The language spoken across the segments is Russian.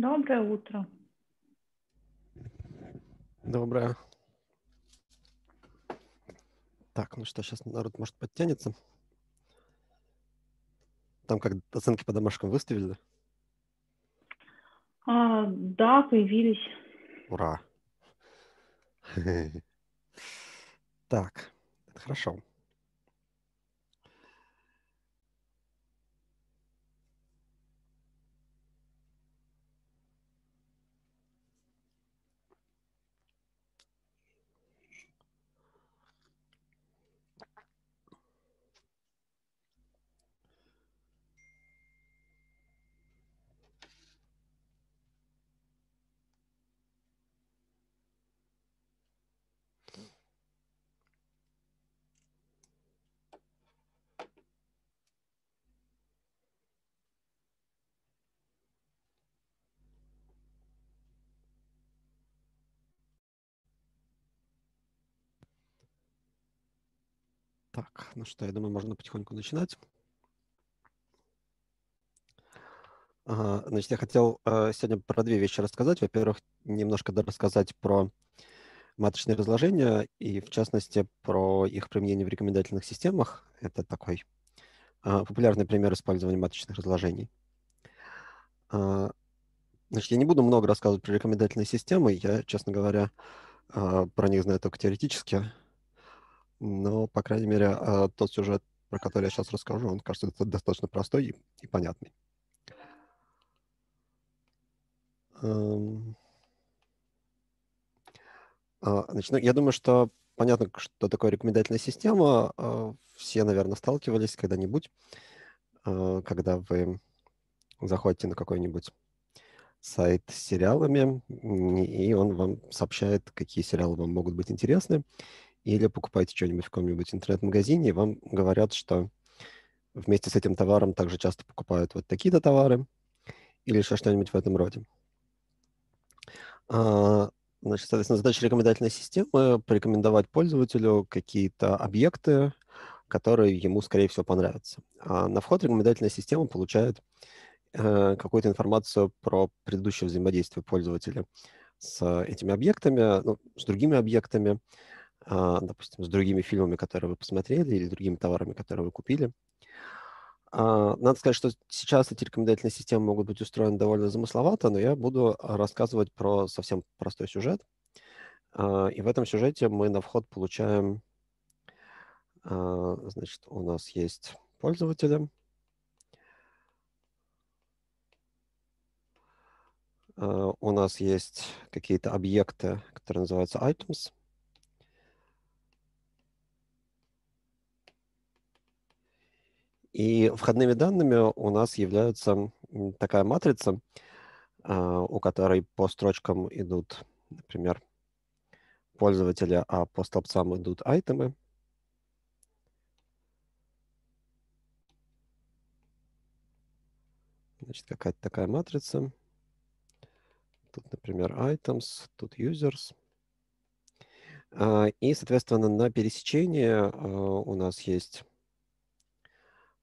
Доброе утро. Доброе. Так, ну что, сейчас народ, может, подтянется. Там как оценки по домашкам выставили? А, да, появились. Ура. Так, это хорошо. Так, ну что, я думаю, можно потихоньку начинать. Ага, значит, я хотел э, сегодня про две вещи рассказать. Во-первых, немножко рассказать про маточные разложения и, в частности, про их применение в рекомендательных системах. Это такой а, популярный пример использования маточных разложений. А, значит, я не буду много рассказывать про рекомендательные системы. Я, честно говоря, а, про них знаю только теоретически. Но, по крайней мере, а, тот сюжет, про который я сейчас расскажу, он кажется достаточно простой и, и понятный. Эм. А, значит, ну, я думаю, что понятно, что такое рекомендательная система. А, все, наверное, сталкивались когда-нибудь, когда вы заходите на какой-нибудь сайт с сериалами, и он вам сообщает, какие сериалы вам могут быть интересны или покупаете что-нибудь в каком-нибудь интернет-магазине, и вам говорят, что вместе с этим товаром также часто покупают вот такие-то товары или еще что-нибудь в этом роде. А, значит, соответственно, задача рекомендательной системы – порекомендовать пользователю какие-то объекты, которые ему, скорее всего, понравятся. А на вход рекомендательная система получает э, какую-то информацию про предыдущее взаимодействие пользователя с этими объектами, ну, с другими объектами, а, допустим, с другими фильмами, которые вы посмотрели, или другими товарами, которые вы купили. А, надо сказать, что сейчас эти рекомендательные системы могут быть устроены довольно замысловато, но я буду рассказывать про совсем простой сюжет. А, и в этом сюжете мы на вход получаем, значит, у нас есть пользователи. У нас есть какие-то объекты, которые называются items – И входными данными у нас является такая матрица, а, у которой по строчкам идут, например, пользователи, а по столбцам идут айтемы. Значит, какая-то такая матрица. Тут, например, items, тут users. А, и, соответственно, на пересечении а, у нас есть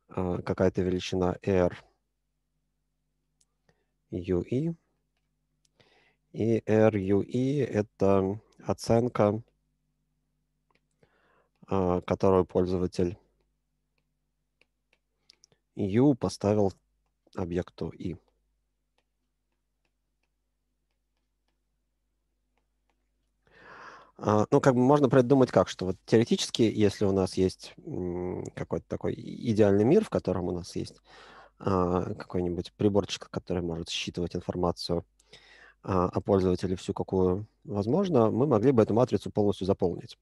Э, какая-то величина R UE. И RUE — это оценка, э, которую пользователь U поставил объекту I. E. А, ну, как бы можно придумать, как, что вот теоретически, если у нас есть какой-то такой идеальный мир, в котором у нас есть а, какой-нибудь приборчик, который может считывать информацию а, о пользователе всю, какую возможно, мы могли бы эту матрицу полностью заполнить.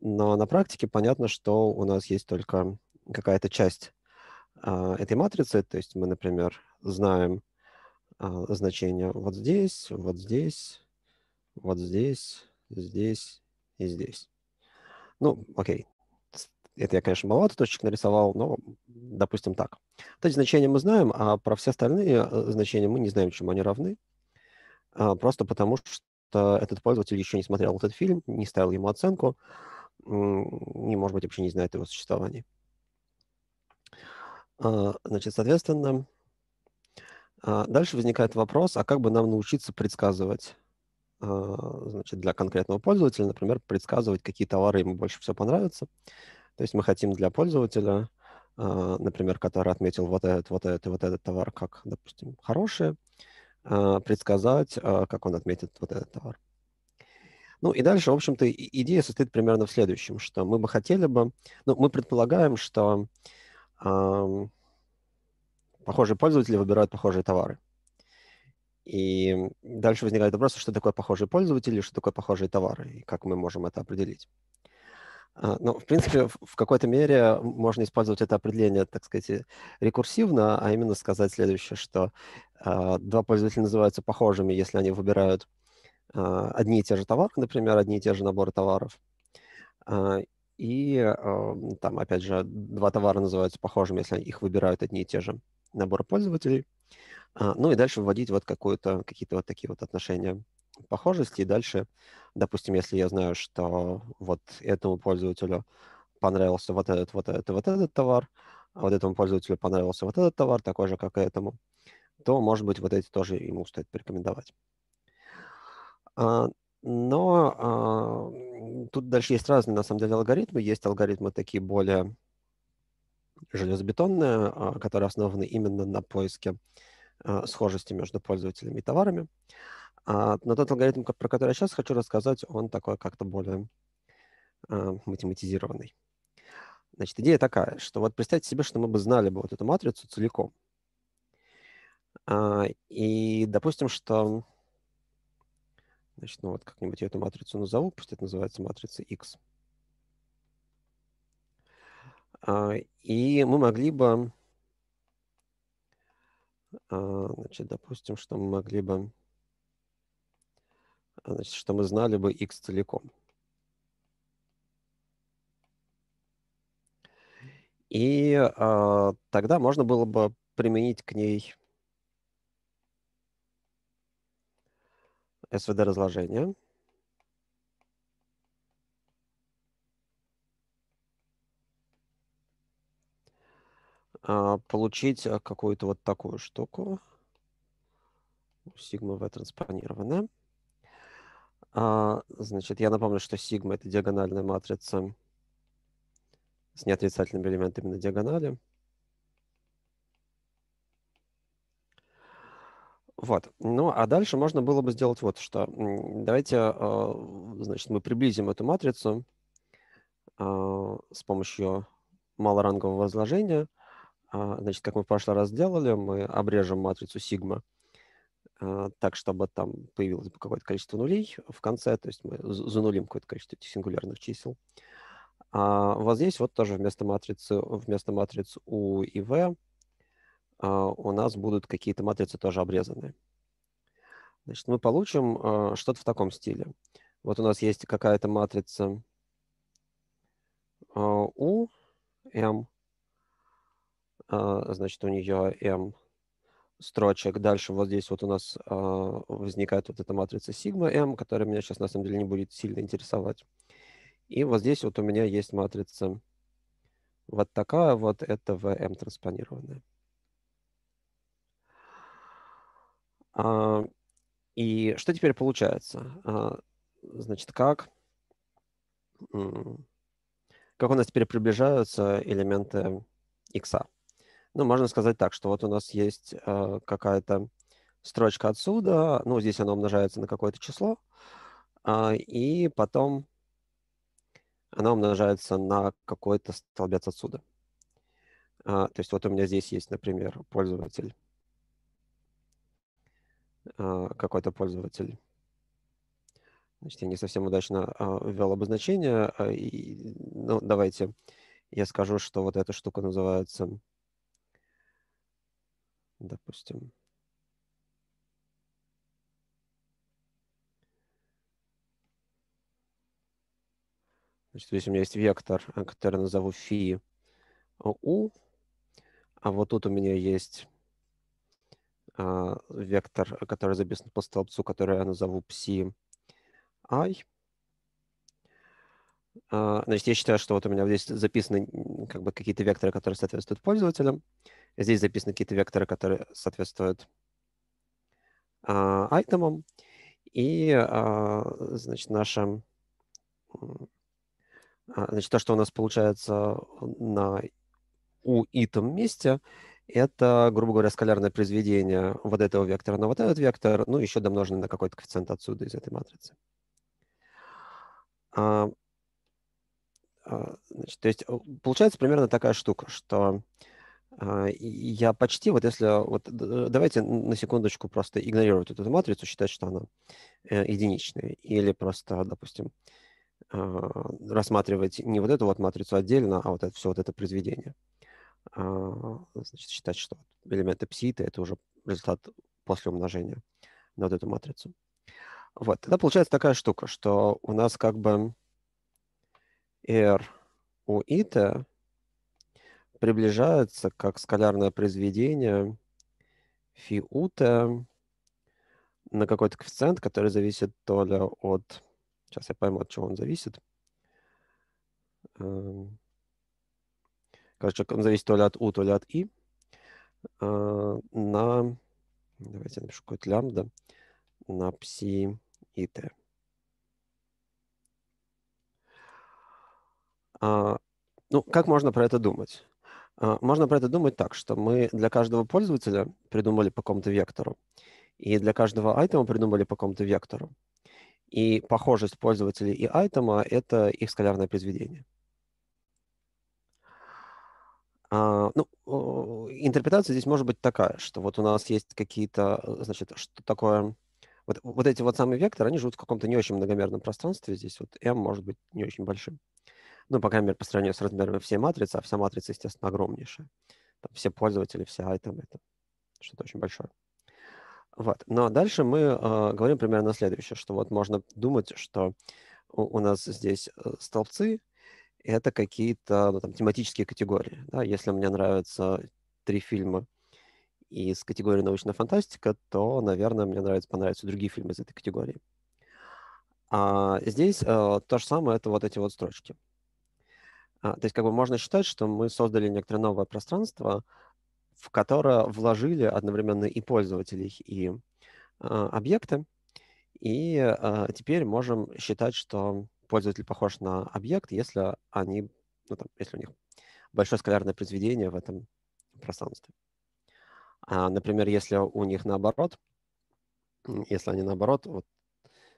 Но на практике понятно, что у нас есть только какая-то часть этой матрицы, то есть мы, например, знаем значение вот здесь, вот здесь, вот здесь, здесь и здесь. Ну, окей. Это я, конечно, маловато точек нарисовал, но, допустим, так. Вот эти значения мы знаем, а про все остальные э, значения мы не знаем, чем они равны. А, просто потому, что этот пользователь еще не смотрел этот фильм, не ставил ему оценку, и, может быть, вообще не знает его существования. А, значит, соответственно, а, дальше возникает вопрос, а как бы нам научиться предсказывать а, значит, для конкретного пользователя, например, предсказывать, какие товары ему больше всего понравятся. То есть мы хотим для пользователя, а, например, который отметил вот этот, вот этот, и вот этот товар как, допустим, хорошие, а, предсказать, как он отметит вот этот товар. Ну и дальше, в общем-то, идея состоит примерно в следующем, что мы бы хотели бы, ну, мы предполагаем, что э, похожие пользователи выбирают похожие товары. И дальше возникает вопрос, что такое похожие пользователи, что такое похожие товары, и как мы можем это определить. А, ну, в принципе, в какой-то мере можно использовать это определение, так сказать, э, рекурсивно, а именно сказать следующее, что э, два пользователя называются похожими, если они выбирают э, одни и те же товары, например, одни и те же наборы товаров. Э, и э, там, опять же, два товара называются похожими, если их выбирают одни и те же наборы пользователей. А, ну и дальше вводить вот какое-то какие-то вот такие вот отношения похожести. И дальше, допустим, если я знаю, что вот этому пользователю понравился вот этот, вот этот, вот этот товар, а вот этому пользователю понравился вот этот товар, такой же, как и этому, то, может быть, вот эти тоже ему стоит порекомендовать. А, но а, тут дальше есть разные, на самом деле, алгоритмы. Есть алгоритмы такие более железобетонная, а, которые основаны именно на поиске а, схожести между пользователями и товарами. А, но тот алгоритм, про который я сейчас хочу рассказать, он такой как-то более математизированный. Значит, идея такая, что вот представьте себе, что мы бы знали бы вот эту матрицу целиком. И допустим, что... Значит, ну вот как-нибудь я эту матрицу назову, пусть это называется матрица X. А, и мы могли бы, а, значит, допустим, что мы могли бы, а, значит, что мы знали бы x целиком. И тогда можно было бы применить к ней SVD разложение. А, получить э, какую-то вот такую штуку. Сигма V транспонированная. А, значит, я напомню, что сигма — это диагональная матрица с неотрицательными элементами на диагонали. Вот. Ну, а дальше можно было бы сделать вот что. Давайте, а, значит, мы приблизим эту матрицу с помощью малорангового возложения — а, значит, как мы в прошлый раз делали, мы обрежем матрицу сигма а, так, чтобы там появилось какое-то количество нулей в конце, то есть мы занулим какое-то количество этих сингулярных чисел. А вот здесь вот тоже вместо матрицы, вместо матриц U и V а, у нас будут какие-то матрицы тоже обрезанные Значит, мы получим что-то в таком стиле. Вот у нас есть какая-то матрица U, M, а, значит, у нее m строчек. Дальше вот здесь вот у нас а, возникает вот эта матрица сигма m, которая меня сейчас на самом деле не будет сильно интересовать. И вот здесь вот у меня есть матрица вот такая вот, это в m транспонированная. А, и что теперь получается? Значит, как, как у нас теперь приближаются элементы икса? ну, можно сказать так, что вот у нас есть э, какая-то строчка отсюда, ну, здесь она умножается на какое-то число, э, и потом она умножается на какой-то столбец отсюда. Э, то есть вот у меня здесь есть, например, пользователь, э, какой-то пользователь. Значит, я не совсем удачно э, ввел обозначение. Э, и, ну, давайте я скажу, что вот эта штука называется допустим. Значит, здесь у меня есть вектор, а, который я назову фи а, у, а вот тут у меня есть а, вектор, который записан по столбцу, который я назову пси i. А, значит, я считаю, что вот у меня здесь записаны как бы какие-то векторы, которые соответствуют пользователям. Здесь записаны какие-то векторы, которые соответствуют а, айтемам. И, а, значит, наша... Значит, то, что у нас получается на у итом месте, это, грубо говоря, скалярное произведение вот этого вектора на вот этот вектор, ну, еще домноженное на какой-то коэффициент отсюда из этой матрицы. А, значит, то есть получается примерно такая штука, что а, я почти, вот если, а, вот давайте на секундочку просто игнорировать эту матрицу, считать, что она э, единичная, или просто, допустим, рассматривать не вот эту вот матрицу отдельно, а вот это все вот это произведение. Значит, считать, что элементы псита – это уже результат после умножения на вот эту матрицу. Вот, тогда получается такая штука, что у нас как бы R у ита приближается как скалярное произведение фи ута на какой-то коэффициент, который зависит то ли от... Сейчас я пойму, от чего он зависит. Эм, короче, он зависит то ли от у, то ли от и. Э, на... Давайте напишу какой-то лямбда на пси ита. А, ну, как можно про это думать? А, можно про это думать так, что мы для каждого пользователя придумали по какому-то вектору, и для каждого айтема придумали по какому-то вектору. И похожесть пользователей и айтема — это их скалярное произведение. А, ну, интерпретация здесь может быть такая, что вот у нас есть какие-то, э, значит, что такое... Вот, вот эти вот самые векторы, они живут в каком-то не очень многомерном пространстве. Здесь вот m может быть не очень большим. Uh, ну, по крайней мере, по сравнению с размерами всей матрицы, а вся матрица, естественно, огромнейшая. Там все пользователи, все айтемы, это что-то очень большое. Вот. Но дальше мы э, говорим примерно следующее, что вот можно думать, что у, у нас здесь э, столбцы, это какие-то ну, там, тематические категории. Да? Если мне нравятся три фильма из категории научная фантастика, то, наверное, мне нравятся, понравятся другие фильмы из этой категории. А здесь э, то же самое, это вот эти вот строчки. А, то есть как бы можно считать, что мы создали некоторое новое пространство, в которое вложили одновременно и пользователей, и а, объекты. И а, теперь можем считать, что пользователь похож на объект, если они, ну, там, если у них большое скалярное произведение в этом пространстве. А, например, если у них наоборот, если они наоборот вот,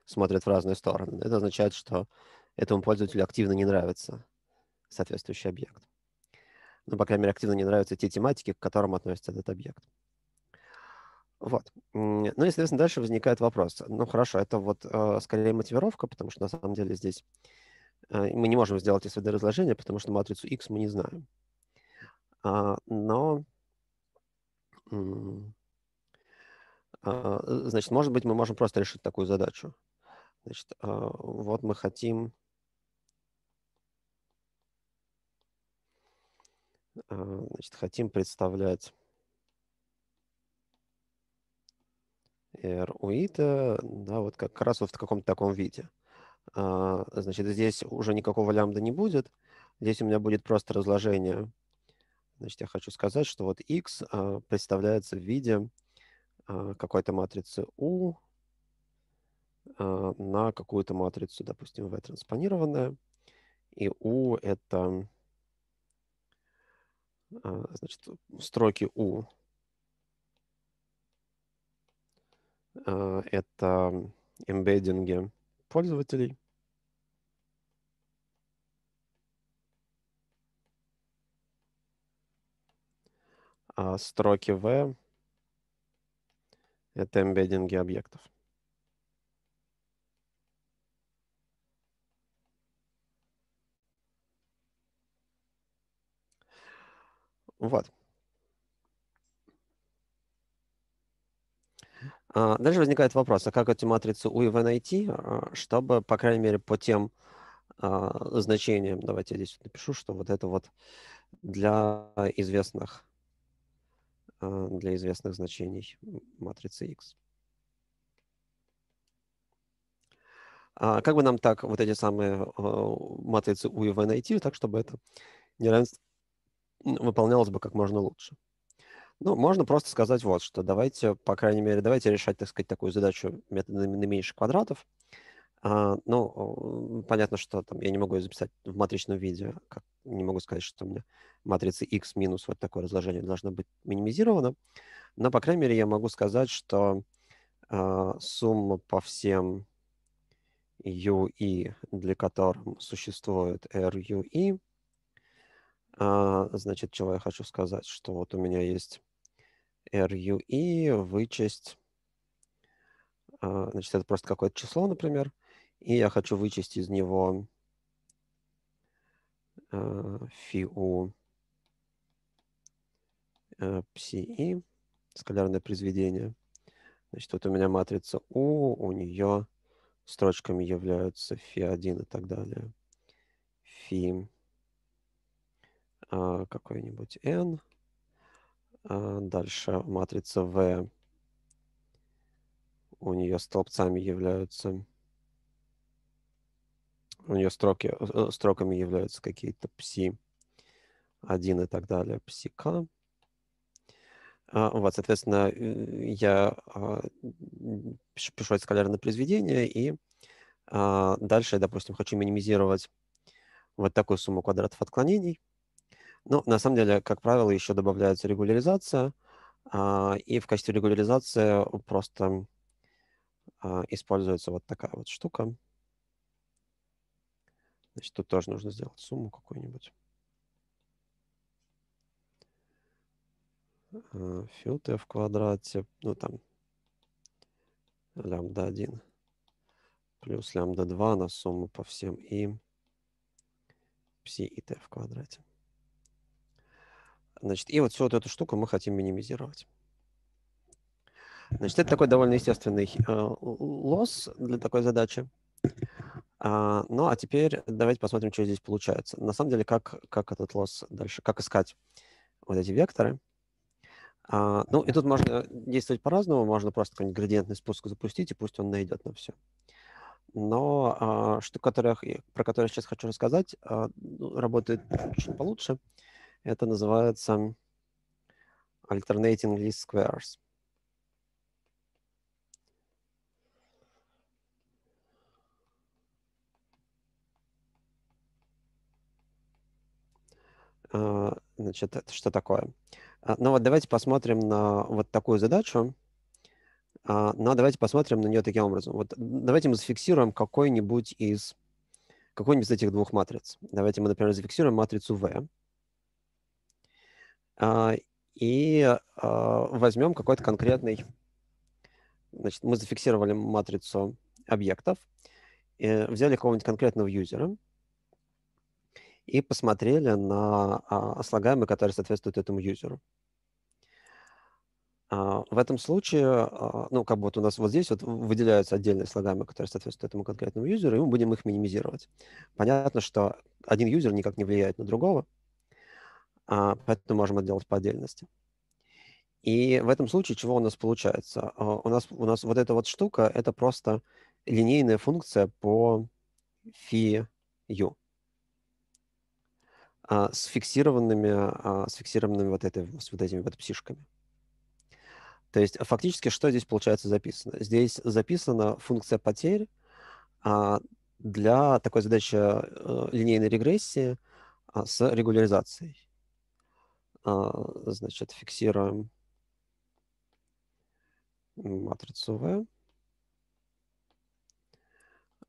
смотрят в разные стороны, это означает, что этому пользователю активно не нравится соответствующий объект. но ну, по крайней мере, активно не нравятся те тематики, к которым относится этот объект. Вот. Ну и, соответственно, дальше возникает вопрос. Ну, хорошо, это вот э, скорее мотивировка, потому что на самом деле здесь э, мы не можем сделать SVD разложение, потому что матрицу X мы не знаем. А, но, а, э, значит, может быть, мы можем просто решить такую задачу. Значит, вот мы хотим Э, значит, хотим представлять RUID, да, вот как раз вот в каком-то таком виде. А, значит, здесь уже никакого лямбда не будет. Здесь у меня будет просто разложение. Значит, я хочу сказать, что вот x а, представляется в виде а, какой-то матрицы U на какую-то матрицу, допустим, V транспонированная. И U — это Э, значит, строки у э, это эмбеддинги пользователей. А строки в это эмбеддинги объектов. Вот. А, дальше возникает вопрос, а как эту матрицу UEV найти, а, чтобы, по крайней мере, по тем а, значениям, давайте я здесь напишу, что вот это вот для известных, для известных значений матрицы X. как бы нам так вот эти самые матрицы UEV найти, так чтобы это неравенство выполнялось бы как можно лучше. Ну, можно просто сказать вот что. Давайте, по крайней мере, давайте решать, так сказать, такую задачу методами наименьших квадратов. А, ну, э, понятно, что там я не могу ее записать в матричном виде. Как, не могу сказать, что у меня матрица x минус вот такое разложение должно быть минимизировано. Но, по крайней мере, я могу сказать, что а, сумма по всем u и e, для которых существует r u и e, а, значит, чего я хочу сказать, что вот у меня есть RUE, вычесть. А, значит, это просто какое-то число, например. И я хочу вычесть из него а, фиу psi, скалярное произведение. Значит, вот у меня матрица U, у нее строчками являются фи1 и так далее. Фи а, какой-нибудь n. А, дальше матрица V. У нее столбцами являются... У нее строки, э, строками являются какие-то пси 1 и так далее, пси k. А, вот, соответственно, э, я пишу это скалярное произведение, и дальше допустим, хочу минимизировать вот такую сумму квадратов отклонений – ну, на самом деле, как правило, еще добавляется регуляризация, а, и в качестве регуляризации просто а, используется вот такая вот штука. Значит, тут тоже нужно сделать сумму какую-нибудь. А, Филты в квадрате, ну там лямбда 1 плюс лямбда 2 на сумму по всем и пси и т в квадрате. Значит, и вот всю вот эту штуку мы хотим минимизировать. Значит, это такой довольно естественный э, лосс для такой задачи. А, ну, а теперь давайте посмотрим, что здесь получается. На самом деле, как, как этот лосс дальше, как искать вот эти векторы. А, ну, и тут можно действовать по-разному. Можно просто какой-нибудь градиентный спуск запустить, и пусть он найдет на все. Но а, штука, которая, про которую я сейчас хочу рассказать, а, ну, работает чуть получше. Это называется alternating list squares. А, значит, это что такое? А, ну вот давайте посмотрим на вот такую задачу. А, Но ну, давайте посмотрим на нее таким образом. Вот давайте мы зафиксируем какой-нибудь из какой-нибудь из этих двух матриц. Давайте мы, например, зафиксируем матрицу V. А, и а, возьмем какой-то конкретный... Значит, мы зафиксировали матрицу объектов, э, взяли какого-нибудь конкретного юзера и посмотрели на а, слагаемые, которые соответствуют этому юзеру. В этом случае, ну, как бы вот у нас вот здесь вот выделяются отдельные слагаемые, которые соответствуют этому конкретному юзеру, и мы будем их минимизировать. Понятно, что один юзер никак не влияет на другого, а, поэтому можем это делать по отдельности. И в этом случае чего у нас получается? А, у нас, у нас вот эта вот штука – это просто линейная функция по phi u а, с фиксированными, с фиксированными вот, этой, с вот этими вот псишками. То есть фактически что здесь получается записано? Здесь записана функция потерь для такой задачи э, линейной регрессии с регуляризацией. А, значит, фиксируем матрицу V.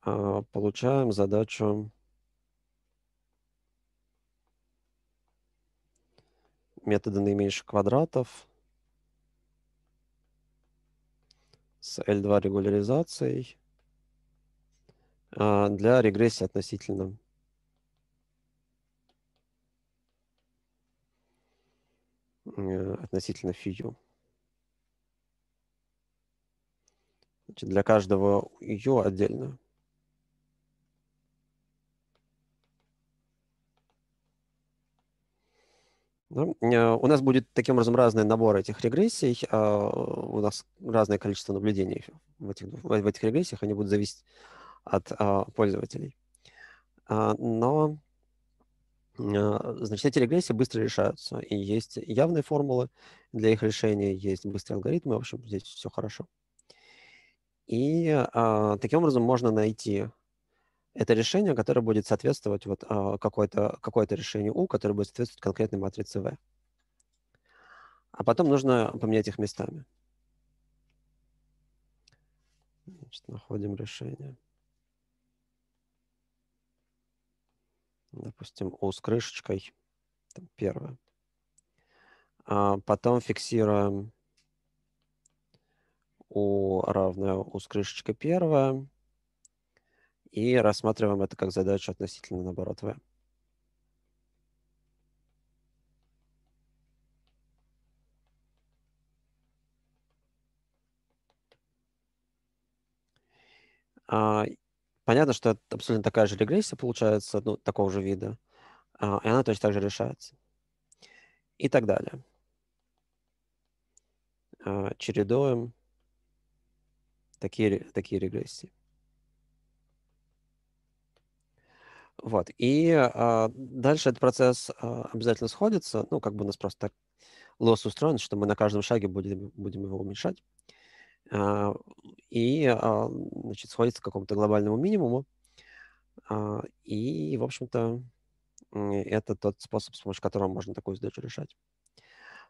А, получаем задачу метода наименьших квадратов с L2 регуляризацией а, для регрессии относительно Э, относительно фью. Значит, для каждого ее отдельно. Да? Ну, э, у нас будет таким образом разный набор этих регрессий, э, у нас разное количество наблюдений в этих, в этих регрессиях, они будут зависеть от пользователей. Но а, значит, эти регрессии быстро решаются. И есть явные формулы для их решения, есть быстрые алгоритмы. В общем, здесь все хорошо. И а, таким образом можно найти это решение, которое будет соответствовать вот, а, какое-то какое решению U, которое будет соответствовать конкретной матрице V. А потом нужно поменять их местами. Значит, находим решение. допустим, у с крышечкой, там первое. А потом фиксируем у равное у с крышечкой первое и рассматриваем это как задачу относительно наоборот V. Понятно, что это абсолютно такая же регрессия получается, ну, такого же вида, а, и она точно так же решается. И так далее. А, чередуем такие, такие регрессии. Вот. И а, дальше этот процесс обязательно сходится. Ну, как бы у нас просто так лосс устроен, что мы на каждом шаге будем, будем его уменьшать. А, и а, значит, сводится к какому-то глобальному минимуму. А, и, в общем-то, это тот способ, с помощью которого можно такую задачу решать.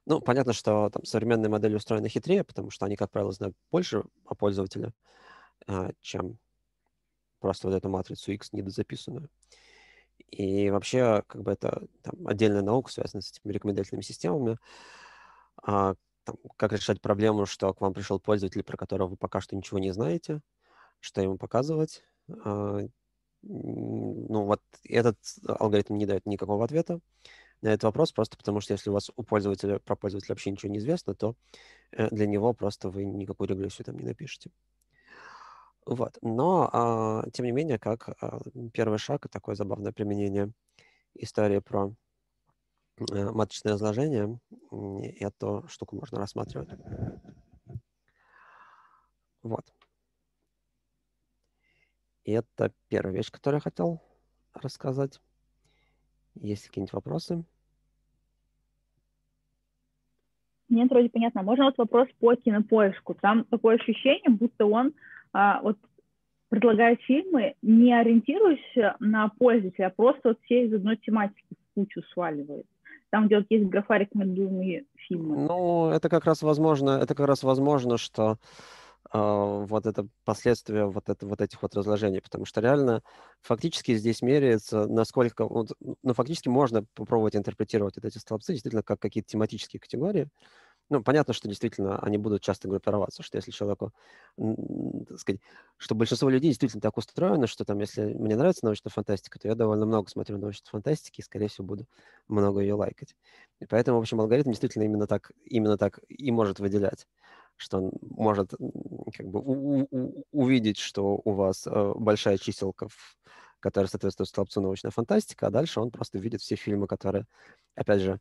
Ну, понятно, что там современные модели устроены хитрее, потому что они, как правило, знают больше о пользователе, чем просто вот эту матрицу X недозаписанную. И вообще, как бы это там, отдельная наука, связанная с этими рекомендательными системами, там, как решать проблему, что к вам пришел пользователь, про которого вы пока что ничего не знаете, что ему показывать. А, ну, вот этот алгоритм не дает никакого ответа на этот вопрос, просто потому что если у вас у пользователя, про пользователя вообще ничего не известно, то э, для него просто вы никакую регрессию там не напишете. Вот. Но, а, тем не менее, как а, первый шаг и такое забавное применение истории про Э, маточное разложение, эту штуку можно рассматривать. Вот. И это первая вещь, которую я хотел рассказать. Есть какие-нибудь вопросы? Нет, вроде понятно. Можно вот вопрос по кинопоиску? Там такое ощущение, будто он а, вот предлагает фильмы, не ориентируясь на пользователя, а просто вот все из одной тематики в кучу сваливает там, где вот есть графа рекомендуемые фильмы. Ну, это как раз возможно, это как раз возможно, что э, вот это последствия вот, это, вот этих вот разложений, потому что реально фактически здесь меряется, насколько, вот, ну, фактически можно попробовать интерпретировать вот эти столбцы действительно как какие-то тематические категории, ну, понятно, что действительно они будут часто группироваться, что если человеку, так сказать, что большинство людей действительно так устроено, что там, если мне нравится научная фантастика, то я довольно много смотрю научной фантастики и, скорее всего, буду много ее лайкать. И поэтому, в общем, алгоритм действительно именно так, именно так и может выделять что он может как бы у- у- увидеть, что у вас э, большая чиселка, в, которая соответствует столбцу научная фантастика, а дальше он просто видит все фильмы, которые, опять же,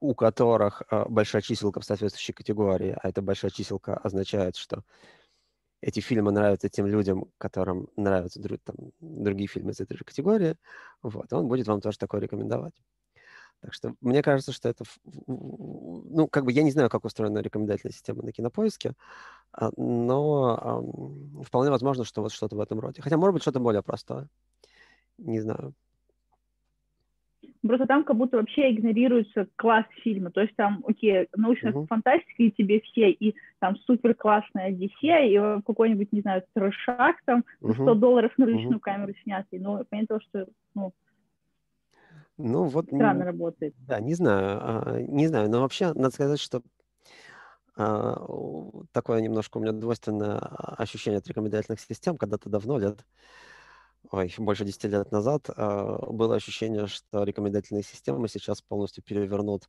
у которых э, большая чиселка в соответствующей категории, а эта большая чиселка означает, что эти фильмы нравятся тем людям, которым нравятся друг, там, другие фильмы из этой же категории, вот, он будет вам тоже такое рекомендовать. Так что мне кажется, что это... Ну, как бы я не знаю, как устроена рекомендательная система на кинопоиске, а, но вполне возможно, что вот что-то в этом роде. Хотя, может быть, что-то более простое. Не знаю. Просто там как будто вообще игнорируется класс фильма. То есть там, окей, научная Uh -huh. фантастика, и тебе все, и там супер классная Одиссея, и какой-нибудь, не знаю, трешак там угу. Uh -huh. 100 долларов на ручную угу. Uh -huh. камеру снятый. Но понятно, что, ну, ну вот... Странно не, работает. Да, не знаю, а, не знаю, но вообще надо сказать, что а, такое немножко у меня двойственное а, ощущение от рекомендательных систем когда-то давно, лет ой, больше 10 лет назад, а, было ощущение, что рекомендательные системы сейчас полностью перевернут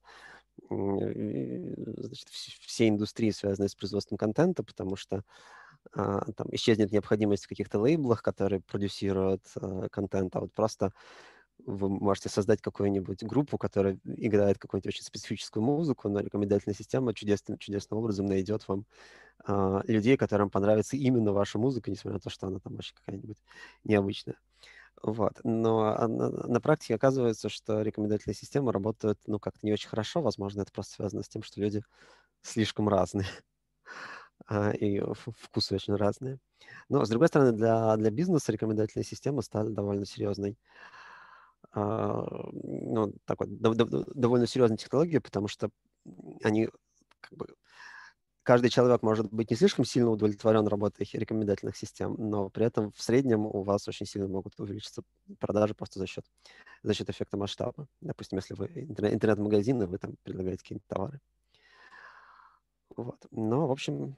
значит, все индустрии, связанные с производством контента, потому что а, там исчезнет необходимость в каких-то лейблах, которые продюсируют а, контент, а вот просто вы можете создать какую-нибудь группу, которая играет какую-нибудь очень специфическую музыку, но рекомендательная система чудесным, чудесным образом найдет вам э, людей, которым понравится именно ваша музыка, несмотря на то, что она там очень какая-нибудь необычная. Вот. Но а, на, на практике оказывается, что рекомендательные системы работают ну, как-то не очень хорошо. Возможно, это просто связано с тем, что люди слишком разные а, и вкусы очень разные. Но, с другой стороны, для, для бизнеса рекомендательные системы стали довольно серьезной а, ну, такой довольно серьезной технологией, потому что они как бы, каждый человек может быть не слишком сильно удовлетворен работой рекомендательных систем, но при этом в среднем у вас очень сильно могут увеличиться продажи просто за счет, за счет эффекта масштаба. Допустим, если вы интернет-магазин, и вы там предлагаете какие-то товары. Вот. Но, в общем,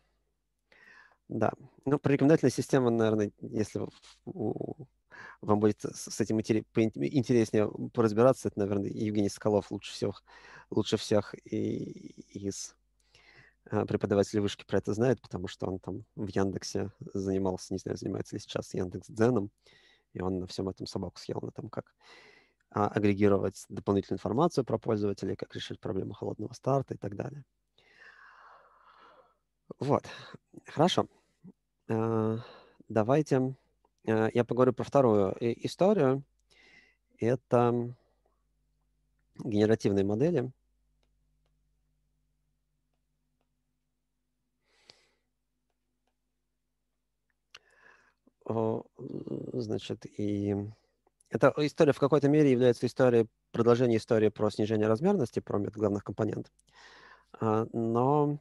да. Ну, про рекомендательные системы, наверное, если у вам будет с этим интереснее поразбираться. Это, наверное, Евгений Соколов лучше всех, лучше всех и, из а, преподавателей вышки про это знает, потому что он там в Яндексе занимался, не знаю, занимается ли сейчас Яндекс Дзеном, и он на всем этом собаку съел, на том, как а, агрегировать дополнительную информацию про пользователей, как решить проблему холодного старта и так далее. Вот, хорошо. А, давайте Э, я поговорю про вторую историю. Это генеративные модели. Значит, и эта история в какой-то мере является историей, продолжения истории про снижение размерности, про метод главных компонент. А, но,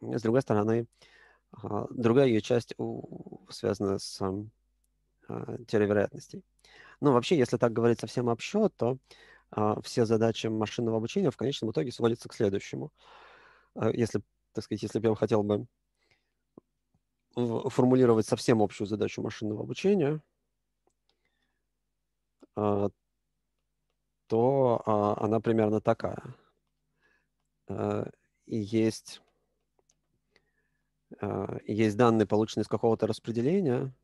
с другой стороны, а, другая ее часть связана с а, теория вероятностей. Ну, вообще, если так говорить совсем общо, то а, все задачи машинного обучения в конечном итоге сводятся к следующему. А, если, так сказать, если бы я хотел бы формулировать совсем общую задачу машинного обучения, то она примерно такая. И есть, есть данные, полученные из какого-то распределения –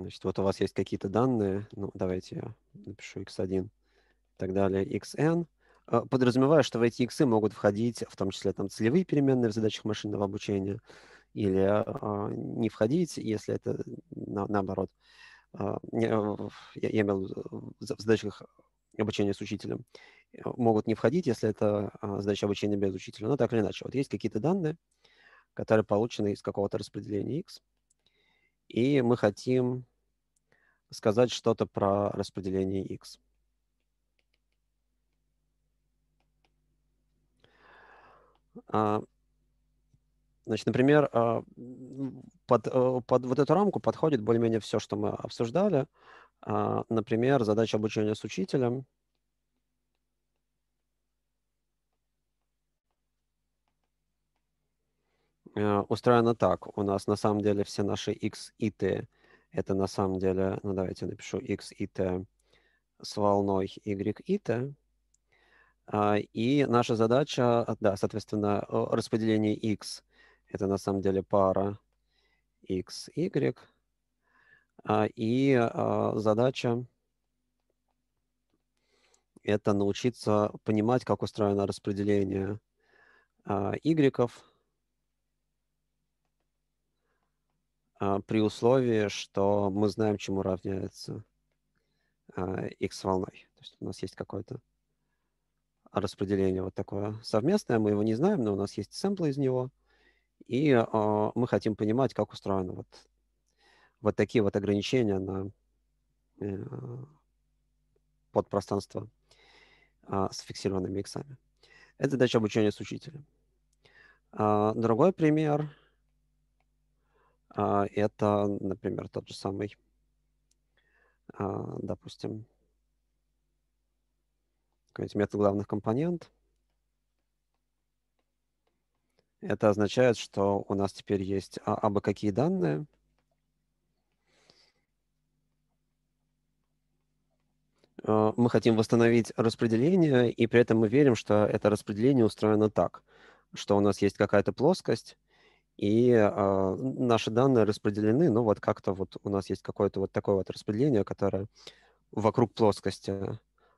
Значит, вот у вас есть какие-то данные. Ну, давайте я напишу x1 и так далее, xn. Э, подразумеваю, что в эти x могут входить в том числе там целевые переменные в задачах машинного обучения или э, а, не входить, если это на, наоборот. Э, э я, я имел в задачах обучения с учителем. Э, могут не входить, если это э, задача обучения без учителя. Но так или иначе, вот есть какие-то данные, которые получены из какого-то распределения x и мы хотим сказать что-то про распределение x. А, значит, например, а, под, э, под вот эту рамку подходит более-менее все, что мы обсуждали. А, например, задача обучения с учителем – Э, устроено так. У нас на самом деле все наши x и t, это на самом деле, ну давайте напишу x и t с волной y и t. А, и наша задача, а, да, соответственно, распределение x, это на самом деле пара x, y. А, и задача это научиться понимать, как устроено распределение y ков А, при условии, что мы знаем, чему равняется x а, волной. То есть у нас есть какое-то распределение вот такое совместное, мы его не знаем, но у нас есть сэмплы из него, и а, мы хотим понимать, как устроены вот, вот такие вот ограничения на э, подпространство с фиксированными иксами. Это задача обучения с учителем. другой пример а, это, например, тот же самый, а, допустим, какой-нибудь метод главных компонент. Это означает, что у нас теперь есть а, абы какие данные. Мы хотим восстановить распределение, и при этом мы верим, что это распределение устроено так, что у нас есть какая-то плоскость, и э, наши данные распределены, ну вот как-то вот у нас есть какое-то вот такое вот распределение, которое вокруг плоскости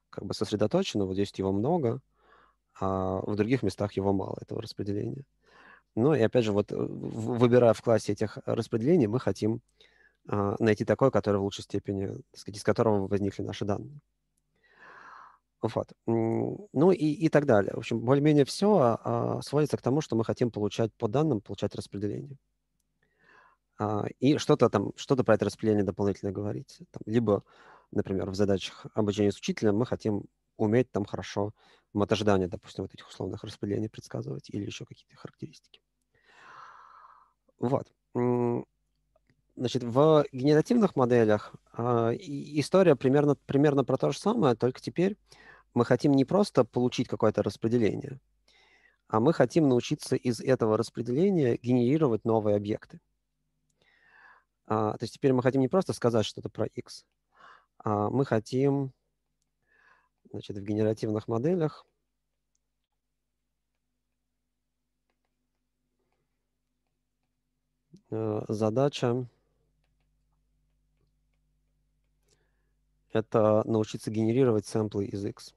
как бы сосредоточено, вот здесь его много, а в других местах его мало, этого распределения. Ну и опять же, вот э, выбирая в классе этих распределений, мы хотим э, найти такое, которое в лучшей степени, сказать, из которого возникли наши данные. Вот. Ну и, и так далее. В общем, более-менее все а, а, сводится к тому, что мы хотим получать по данным, получать распределение. А, и что-то там, что-то про это распределение дополнительно говорить. Там, либо, например, в задачах обучения с учителем мы хотим уметь там хорошо мотождание, допустим, вот этих условных распределений предсказывать или еще какие-то характеристики. Вот. Значит, в генеративных моделях э, история примерно, примерно про то же самое, только теперь мы хотим не просто получить какое-то распределение, а мы хотим научиться из этого распределения генерировать новые объекты. А, то есть теперь мы хотим не просто сказать что-то про x, а мы хотим значит, в генеративных моделях э, задача – это научиться генерировать сэмплы из X.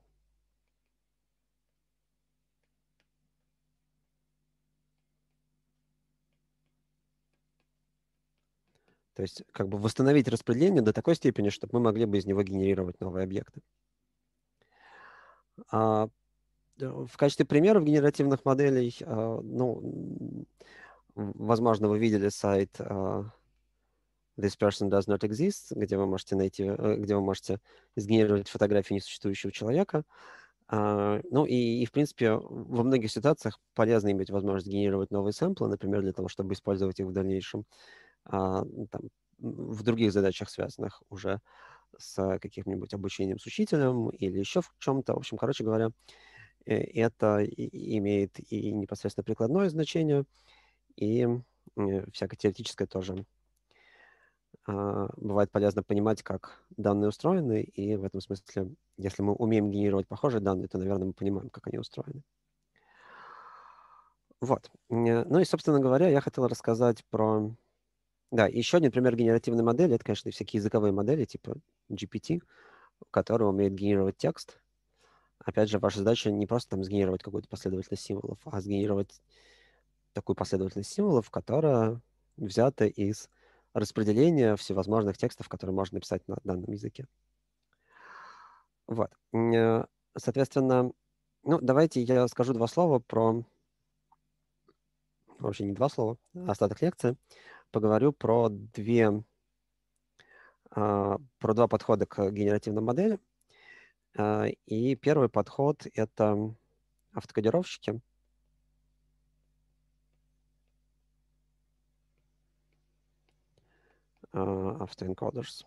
То есть как бы восстановить распределение до такой степени, чтобы мы могли бы из него генерировать новые объекты. А э, в качестве примеров генеративных моделей, а, ну, возможно, вы видели сайт а, This Person Does Not Exist, где вы можете найти, э, где вы можете сгенерировать фотографии несуществующего человека. А, ну и, и, в принципе, во многих ситуациях полезно иметь возможность генерировать новые сэмплы, например, для того, чтобы использовать их в дальнейшем. Uh, а, там, в других задачах, связанных уже с каким-нибудь обучением с учителем или еще в чем-то. В общем, короче говоря, э, это имеет и непосредственно прикладное значение, и э, всякое теоретическое тоже. А, бывает полезно понимать, как данные устроены, и в этом смысле, если мы умеем генерировать похожие данные, то, наверное, мы понимаем, как они устроены. Вот. Э, ну и, собственно говоря, я хотел рассказать про да, еще один пример генеративной модели, это, конечно, всякие языковые модели, типа GPT, которые умеют генерировать текст. Опять же, ваша задача не просто там сгенерировать какую-то последовательность символов, а сгенерировать такую последовательность символов, которая взята из распределения всевозможных текстов, которые можно написать на данном языке. Вот. Э, соответственно, ну, давайте я скажу два слова про... Вообще не два слова, а остаток лекции поговорю про, две, а, про два подхода к генеративной модели. А, и первый подход — это автокодировщики. А, автоэнкодерс.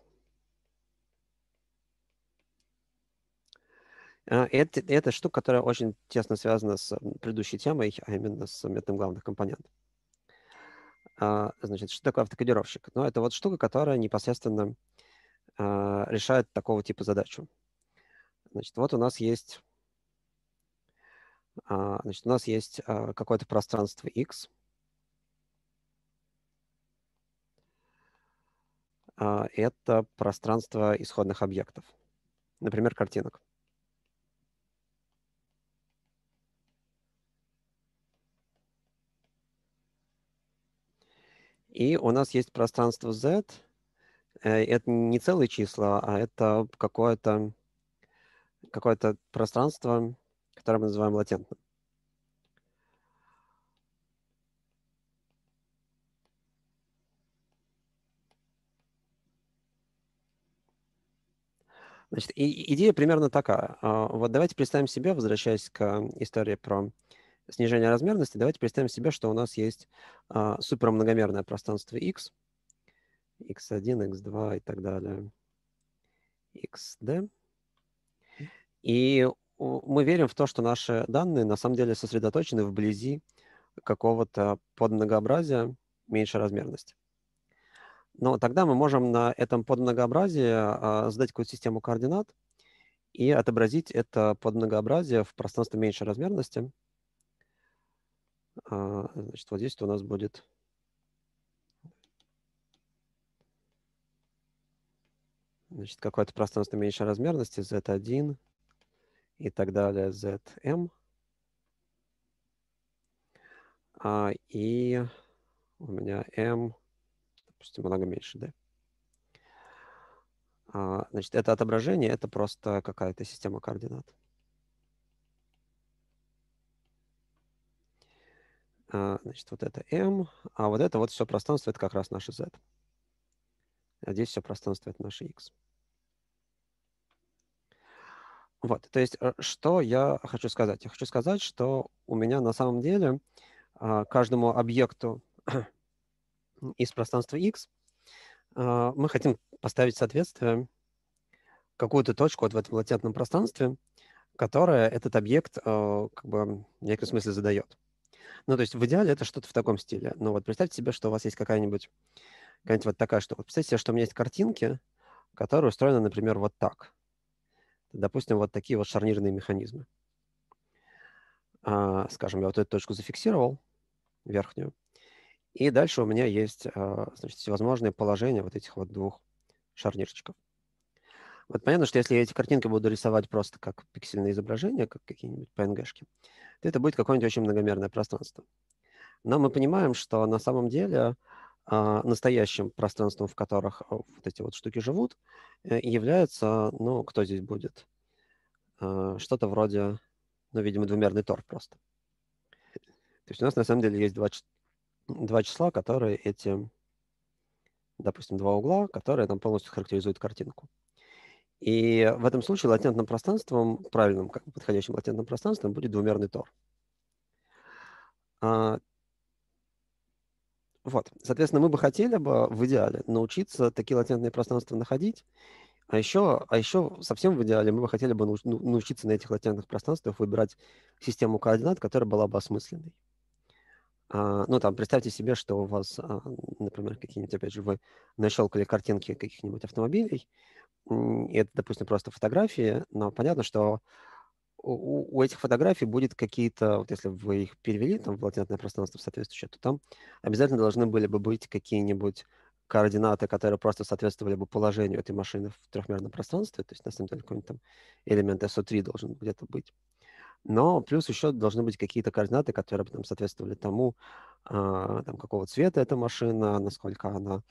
Это, это штука, которая очень тесно связана с предыдущей темой, а именно с методом главных компонентов. А, значит, что такое автокодировщик? Ну, это вот штука, которая непосредственно а, решает такого типа задачу. Значит, вот у нас есть, а, значит, у нас есть какое-то пространство X. Это пространство исходных объектов, например, картинок. И у нас есть пространство Z. Э, это не целые числа, а это какое-то какое, -то, пространство, которое мы называем латентным. Значит, идея примерно такая. А, вот давайте представим себе, возвращаясь к истории про снижения размерности, давайте представим себе, что у нас есть а, супермногомерное пространство x, x1, x2 и так далее, xd. И мы верим в то, что наши данные на самом деле сосредоточены вблизи какого-то подмногообразия меньшей размерности. Но тогда мы можем на этом подмногообразии а, задать какую-то систему координат и отобразить это подмногообразие в пространстве меньшей размерности – а, значит, вот здесь у нас будет значит, какое-то пространство меньшей размерности, z1 и так далее, zm. А, и у меня m, допустим, много меньше, да? А, значит, это отображение, это просто какая-то система координат. А, значит, вот это m, а вот это вот все пространство, это как раз наше z. А здесь все пространство, это наше x. Вот, то есть э, что я хочу сказать? Я хочу сказать, что у меня на самом деле а, каждому объекту из пространства x а, мы хотим поставить соответствие какую-то точку вот в этом латентном пространстве, которая этот объект э, как бы в неком смысле задает. Ну, то есть в идеале это что-то в таком стиле. Но вот представьте себе, что у вас есть какая-нибудь какая вот такая штука. Представьте себе, что у меня есть картинки, которые устроены, например, вот так. Допустим, вот такие вот шарнирные механизмы. А, скажем, я вот эту точку зафиксировал, верхнюю. И дальше у меня есть а, значит, всевозможные положения вот этих вот двух шарнирчиков. Вот понятно, что если я эти картинки буду рисовать просто как пиксельные изображения, как какие-нибудь PNG-шки, то это будет какое-нибудь очень многомерное пространство. Но мы понимаем, что на самом деле а, настоящим пространством, в которых а, вот эти вот штуки живут, э, является, ну, кто здесь будет? А, что-то вроде, ну, видимо, двумерный тор просто. То есть у нас на самом деле есть два, два числа, которые эти, допустим, два угла, которые там полностью характеризуют картинку. И в этом случае латентным пространством, правильным, как подходящим латентным пространством, будет двумерный тор. А, вот. Соответственно, мы бы хотели бы в идеале научиться такие латентные пространства находить, а еще, а еще совсем в идеале мы бы хотели бы ну, научиться на этих латентных пространствах выбирать систему координат, которая была бы осмысленной. А, ну, там, представьте себе, что у вас, а, например, какие-нибудь, опять же, вы нащелкали картинки каких-нибудь автомобилей, это, допустим, просто фотографии, но понятно, что у, у этих фотографий будет какие-то, вот если вы их перевели там, в латинатное пространство соответствующее, то там обязательно должны были бы быть какие-нибудь координаты, которые просто соответствовали бы положению этой машины в трехмерном пространстве, то есть на самом деле какой-нибудь там элемент SO3 должен где-то быть. Но плюс еще должны быть какие-то координаты, которые бы там соответствовали тому, э, там, какого цвета эта машина, насколько она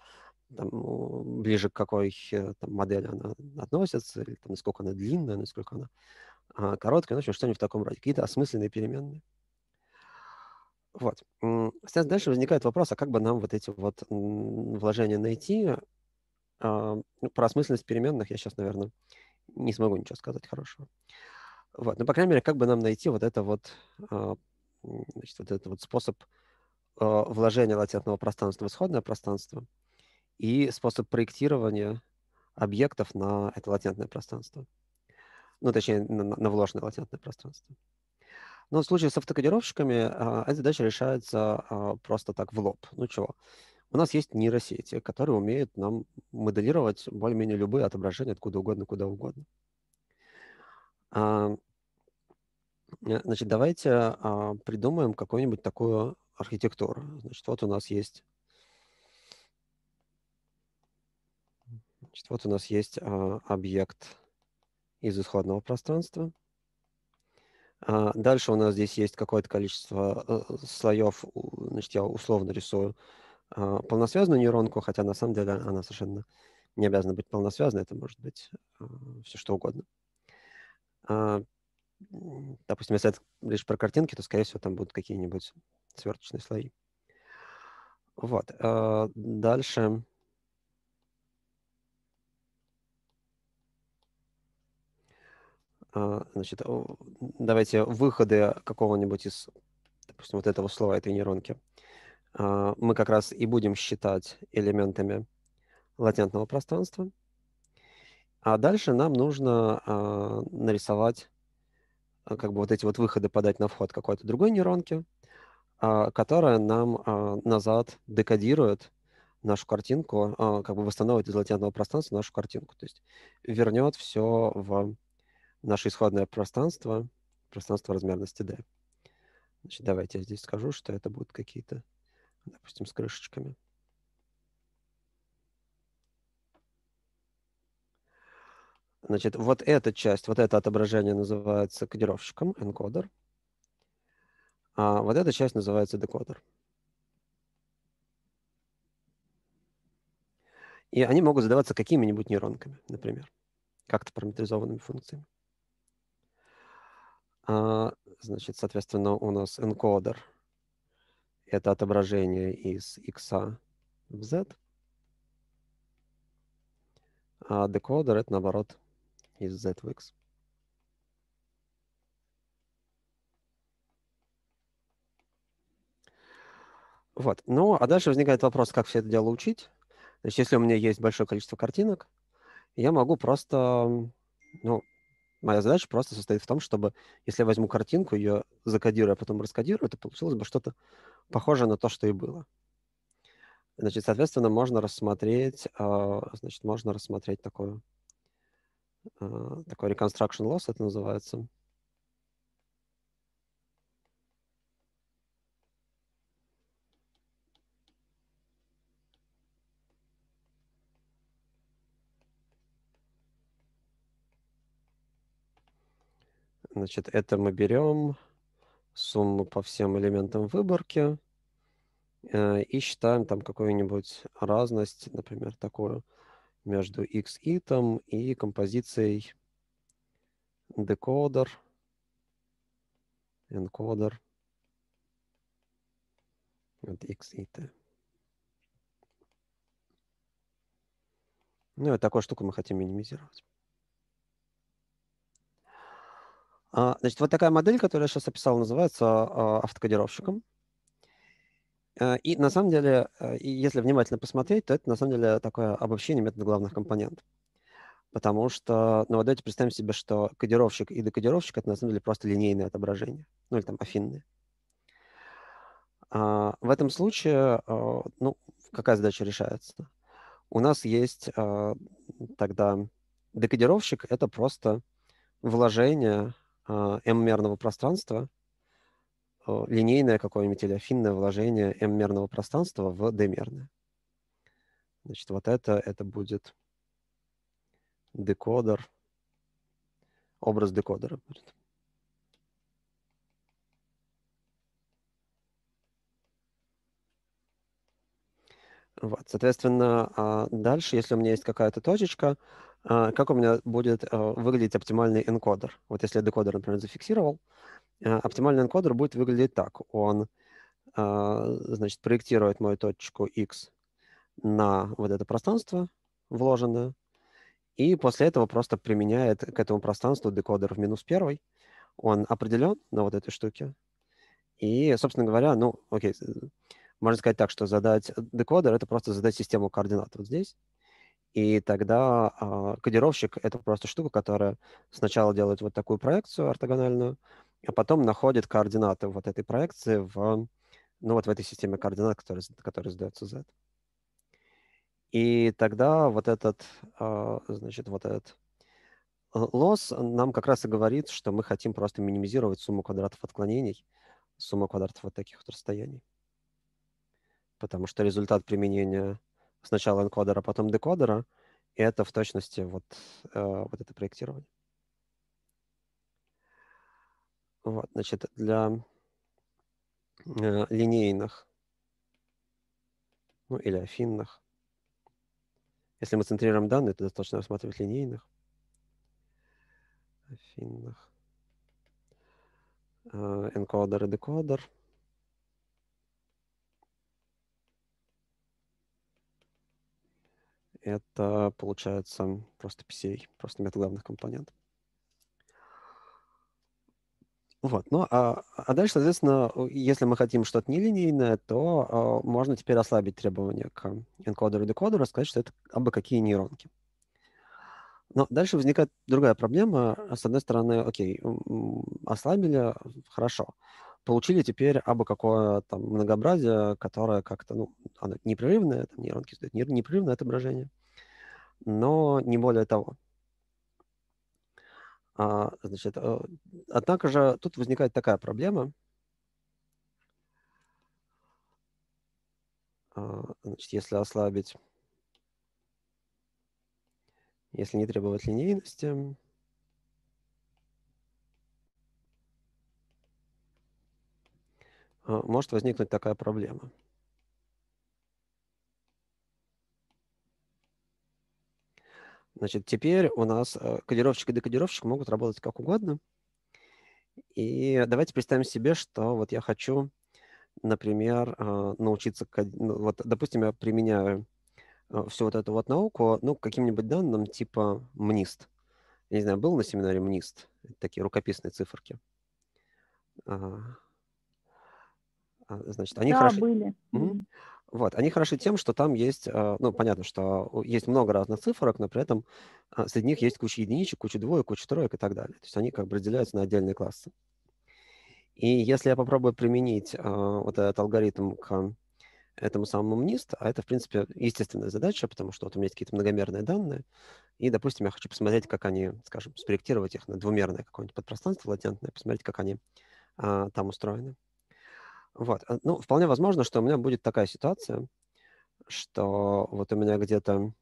там, ну, ближе к какой э, там, модели она относится, или там, насколько она длинная, насколько она а, короткая, ну, в общем, что-нибудь в таком роде, какие-то осмысленные переменные. Вот. Сейчас дальше возникает вопрос, а как бы нам вот эти вот вложения найти? А, ну, про осмысленность переменных я сейчас, наверное, не смогу ничего сказать хорошего. Вот. Но, ну, по крайней мере, как бы нам найти вот это вот, а, значит, вот этот вот способ а, вложения латентного пространства в исходное пространство – и способ проектирования объектов на это латентное пространство. Ну, точнее, на, на вложенное латентное пространство. Но в случае с автокодировщиками а, эта задача решается а, просто так в лоб. Ну чего? У нас есть нейросети, которые умеют нам моделировать более-менее любые отображения откуда угодно, куда угодно. А, значит, давайте а, придумаем какую-нибудь такую архитектуру. Значит, вот у нас есть Значит, вот у нас есть а, объект из исходного пространства. А дальше у нас здесь есть какое-то количество э, э, слоев, значит, я условно рисую а, полносвязную нейронку, хотя на самом деле она совершенно не обязана быть полносвязной, это может быть а, э, все что угодно. А, допустим, если это лишь про картинки, то, скорее всего, там будут какие-нибудь сверточные слои. Вот. Дальше А, значит, давайте выходы какого-нибудь из, допустим, вот этого слова, этой нейронки, а, мы как раз и будем считать элементами латентного пространства. А дальше нам нужно а, нарисовать, как бы вот эти вот выходы подать на вход какой-то другой нейронки, которая нам назад декодирует нашу картинку, как бы восстановит из латентного пространства нашу картинку. То есть вернет все в наше исходное пространство, пространство размерности D. Значит, давайте я здесь скажу, что это будут какие-то, допустим, с крышечками. Значит, вот эта часть, вот это отображение называется кодировщиком, энкодер. А вот эта часть называется декодер. И они могут задаваться какими-нибудь нейронками, например, как-то параметризованными функциями. А, значит, соответственно, у нас энкодер. Это отображение из x в z. А декодер — это, наоборот, из z в x. Вот. Ну, а дальше возникает вопрос, как все это дело учить. Значит, если у меня есть большое количество картинок, я могу просто ну, Моя задача просто состоит в том, чтобы, если я возьму картинку, ее закодирую, а потом раскодирую, то получилось бы что-то похожее на то, что и было. Значит, соответственно, можно рассмотреть, а, значит, можно рассмотреть такое, а, такой reconstruction loss, это называется. Значит, это мы берем сумму по всем элементам выборки э, и считаем там какую-нибудь разность, например, такую между x и там и композицией декодер, энкодер, вот x и t. Ну и такую штуку мы хотим минимизировать. А, значит, вот такая модель, которую я сейчас описал, называется а, автокодировщиком. Э, и на самом деле, э, если внимательно посмотреть, то это на самом деле такое обобщение метода главных компонентов. Потому что, ну, вот давайте представим себе, что кодировщик и декодировщик — это на самом деле просто линейное отображение, ну или там афинное. А, в этом случае, ну, какая задача решается? У нас есть тогда декодировщик — это просто вложение m-мерного а, пространства, а, линейное какое-нибудь или афинное вложение m-мерного пространства в d-мерное. Значит, вот это, это будет декодер, образ декодера будет. Вот, соответственно, а, дальше, если у меня есть какая-то точечка, а, как у меня будет а, выглядеть оптимальный энкодер. Вот если я декодер, например, зафиксировал, а, оптимальный энкодер будет выглядеть так. Он значит, проектирует мою точку X на вот это пространство вложенное, и после этого просто применяет к этому пространству декодер в минус первый. Он определен на вот этой штуке. И, собственно говоря, ну, окей, можно сказать так, что задать э, декодер — это просто задать систему координат вот здесь. И тогда э, кодировщик — это просто штука, которая сначала делает вот такую проекцию ортогональную, а потом находит координаты вот этой проекции в, ну, вот в этой системе координат, которая, которая сдается Z. И тогда вот этот, э, значит, вот этот лосс нам как раз и говорит, что мы хотим просто минимизировать сумму квадратов отклонений, сумму квадратов вот таких вот расстояний. Потому что результат применения сначала энкодера, а потом декодера, и это в точности вот, э, вот это проектирование. Вот, значит, для э, линейных, ну или афинных, если мы центрируем данные, то достаточно рассматривать линейных, афинных, э, энкодер и декодер – это получается просто PCA, просто метод главных компонент. Вот, ну а, а дальше, соответственно, если мы хотим что-то нелинейное, то а, можно теперь ослабить требования к энкодеру и декодеру, сказать, что это абы какие нейронки. Но дальше возникает другая проблема. С одной стороны, окей, ослабили, хорошо получили теперь абы какое там многообразие, которое как-то, ну, оно непрерывное, там нейронки создают непрерывное отображение, но не более того. А, значит, э, однако же тут возникает такая проблема. А, значит, если ослабить, если не требовать линейности, Э, может возникнуть такая проблема. Значит, теперь у нас э, кодировщик и декодировщик могут работать как угодно. И давайте представим себе, что вот я хочу, например, э, научиться, ну, вот, допустим, я применяю всю вот эту вот науку, ну, к каким-нибудь данным типа МНИСТ. Я не знаю, был на семинаре МНИСТ, такие рукописные циферки. А, а, значит, они да, хороши... были. Угу. Вот, они хороши тем, что там есть, а, ну, понятно, что есть много разных цифрок, но при этом а, среди них есть куча единичек, куча двоек, куча троек и так далее. То есть они как бы разделяются на отдельные классы. И если я попробую применить вот этот алгоритм к этому самому NIST, а это, в принципе, естественная задача, потому что вот у меня есть какие-то многомерные данные, и, допустим, я хочу посмотреть, как они, скажем, спроектировать их на двумерное какое-нибудь подпространство латентное, посмотреть, как они там устроены. Вот. Э, ну, вполне возможно, что у меня будет такая ситуация, что вот у меня где-то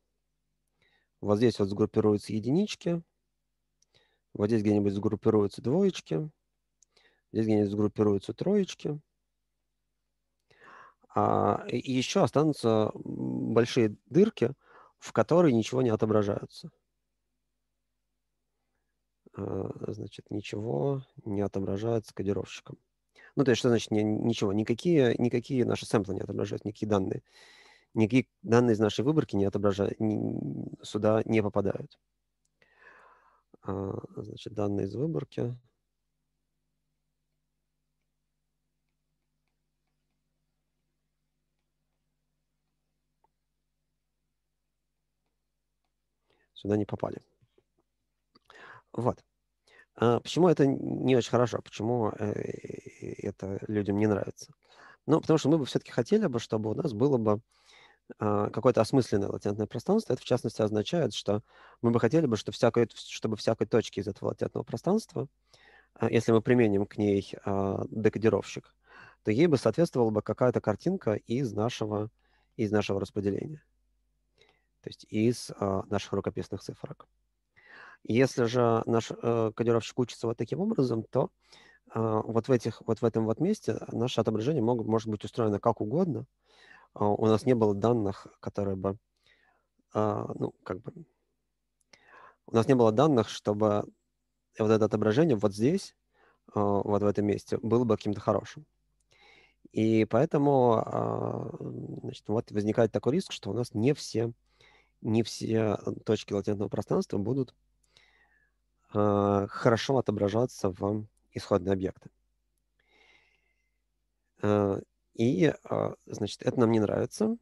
вот здесь вот сгруппируются единички, вот здесь где-нибудь сгруппируются двоечки, здесь где-нибудь сгруппируются троечки. А, и еще останутся большие дырки, в которые ничего не отображаются. А, значит, ничего не отображается кодировщиком. Ну, то есть, что значит ничего? Никакие, никакие наши сэмплы не отображают, никакие данные. Никакие данные из нашей выборки не отображают, не, сюда не попадают. А, значит, данные из выборки. Сюда не попали. Вот. А почему это не очень хорошо? Почему э, это людям не нравится? Ну, потому что мы бы все-таки хотели бы, чтобы у нас было бы а, какое-то осмысленное латентное пространство. Это, в частности, означает, что мы бы хотели бы, чтобы всякой, чтобы всякой точки из этого латентного пространства, а, если мы применим к ней декодировщик, то ей бы соответствовала бы какая-то картинка из нашего, из нашего распределения, то есть из наших рукописных цифрок. Если же наш э, кодировщик учится вот таким образом, то э, вот, в этих, вот в этом вот месте наше отображение мог, может быть устроено как угодно. Э, у нас не было данных, которые бы, э, ну, как бы, у нас не было данных, чтобы вот это отображение вот здесь, э, вот в этом месте, было бы каким-то хорошим. И поэтому э, значит, вот возникает такой риск, что у нас не все, не все точки латентного пространства будут Э, хорошо отображаться в исходные объекты. Э, и, э, значит, это нам не нравится.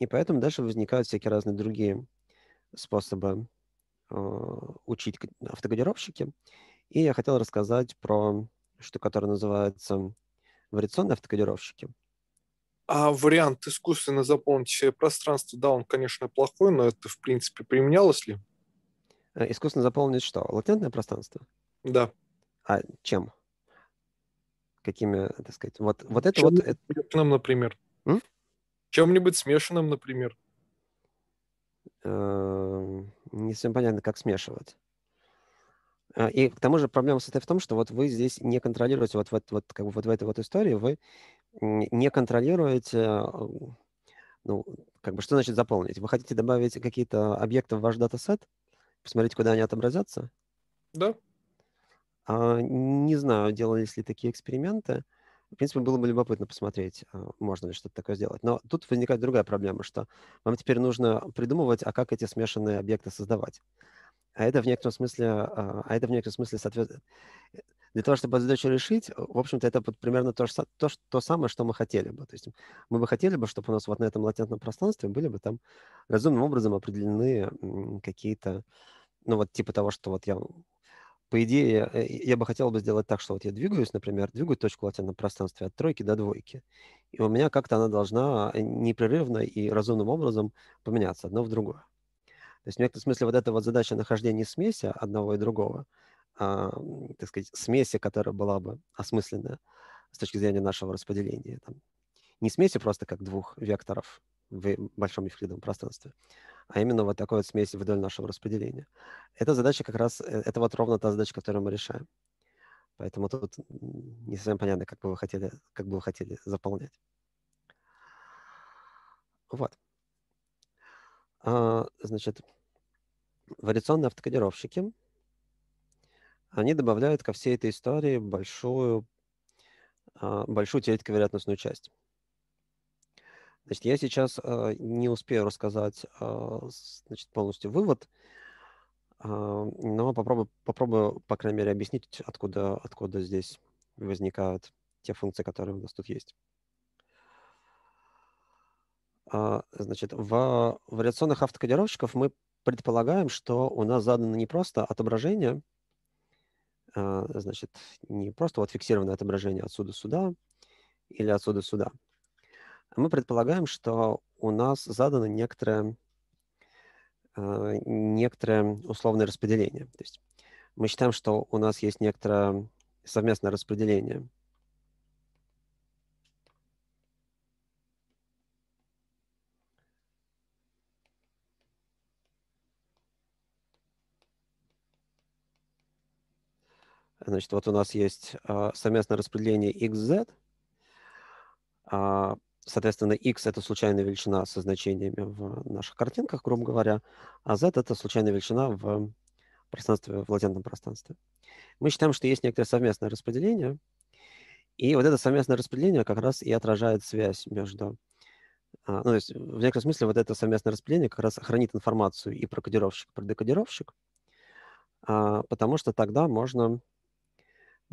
И поэтому дальше возникают всякие разные другие способы учить автокодировщики. И я хотел рассказать про что которое называется вариационные автокодировщики. А вариант искусственно заполнить пространство, да, он, конечно, плохой, но это, в принципе, применялось ли? Э, искусственно заполнить что? Латентное пространство? Да. А чем? Какими, э, так сказать, вот, ну, вот это вот Чем-нибудь Смешанным, например. М? Чем-нибудь смешанным, например. Эм, не совсем понятно, как смешивать. Э, и к тому же проблема состоит в том, что вот вы здесь не контролируете, вот, вот, вот, как бы вот в этой вот истории вы не контролируете, ну, как бы что значит заполнить? Вы хотите добавить какие-то объекты в ваш датасет, посмотреть, куда они отобразятся? Да. А, не знаю, делались ли такие эксперименты. В принципе, было бы любопытно посмотреть, а, можно ли что-то такое сделать. Но тут возникает другая проблема, что вам теперь нужно придумывать, а как эти смешанные объекты создавать. А это в некотором смысле, а, а это в некотором смысле соответствует для того, чтобы эту задачу решить, э, в общем-то, это вот примерно то, же, то, то самое, что мы хотели бы. То есть мы бы хотели бы, чтобы у нас вот на этом латентном пространстве были бы там разумным образом определены какие-то, ну вот типа того, что вот я по идее, э, я бы хотел бы сделать так, что вот я двигаюсь, например, двигаю точку латентного пространства от тройки до двойки. И у меня как-то она должна э, непрерывно и разумным образом поменяться одно в другое. То есть в некотором смысле вот эта вот задача нахождения смеси одного и другого – а, так сказать, смеси, которая была бы осмысленная с точки зрения нашего распределения. Там, не смеси просто как двух векторов в большом евклидовом пространстве, а именно вот такой вот смеси вдоль нашего распределения. Эта задача как раз, э, это вот ровно та задача, которую мы решаем. Поэтому тут не совсем понятно, как бы вы хотели, как бы вы хотели заполнять. Вот. А, значит, вариационные автокодировщики они добавляют ко всей этой истории большую, а, большую теоретико-вероятностную часть. Значит, я сейчас а, не успею рассказать а, значит, полностью вывод, но попробую, попробую, по крайней мере, объяснить, откуда, откуда здесь возникают те функции, которые у нас тут есть. Значит, в вариационных автокодировщиков мы предполагаем, что у нас задано не просто отображение а, значит, не просто вот фиксированное отображение отсюда сюда или отсюда сюда. Мы предполагаем, что у нас задано некоторое, а, некоторое условное распределение. То есть мы считаем, что у нас есть некоторое совместное распределение – Значит, вот у нас есть а, совместное распределение xz. А, соответственно, x – это случайная величина со значениями в наших картинках, грубо говоря, а z – это случайная величина в пространстве, в латентном пространстве. Мы считаем, что есть некоторое совместное распределение, и вот это совместное распределение как раз и отражает связь между... А, ну, то есть в некотором смысле вот это совместное распределение как раз хранит информацию и про кодировщик, и про декодировщик, потому что тогда можно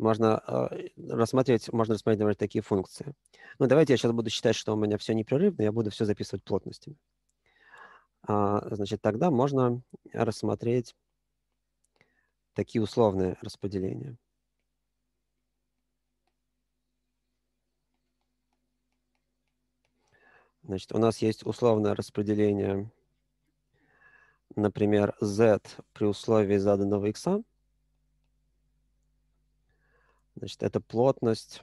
а, можно рассматривать, можно рассмотреть, например, такие функции. Ну, давайте я сейчас буду считать, что у меня все непрерывно, я буду все записывать плотностями. А, значит, тогда можно рассмотреть такие условные распределения. Значит, у нас есть условное распределение, например, z при условии заданного x. Значит, это плотность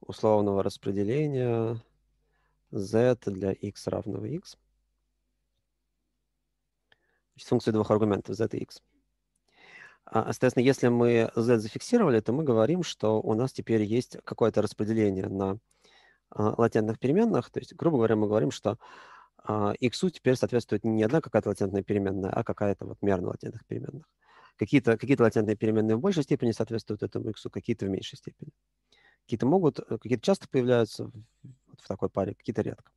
условного распределения z для x равного x. Значит, функция двух аргументов z и x. А, соответственно, если мы z зафиксировали, то мы говорим, что у нас теперь есть какое-то распределение на а, латентных переменных. То есть, грубо говоря, мы говорим, что а, x теперь соответствует не одна какая-то латентная переменная, а какая-то вот мера на латентных переменных. Какие-то какие латентные переменные в большей степени соответствуют этому x, какие-то в меньшей степени. Какие-то могут, э, какие-то часто появляются в, в такой паре, какие-то редко.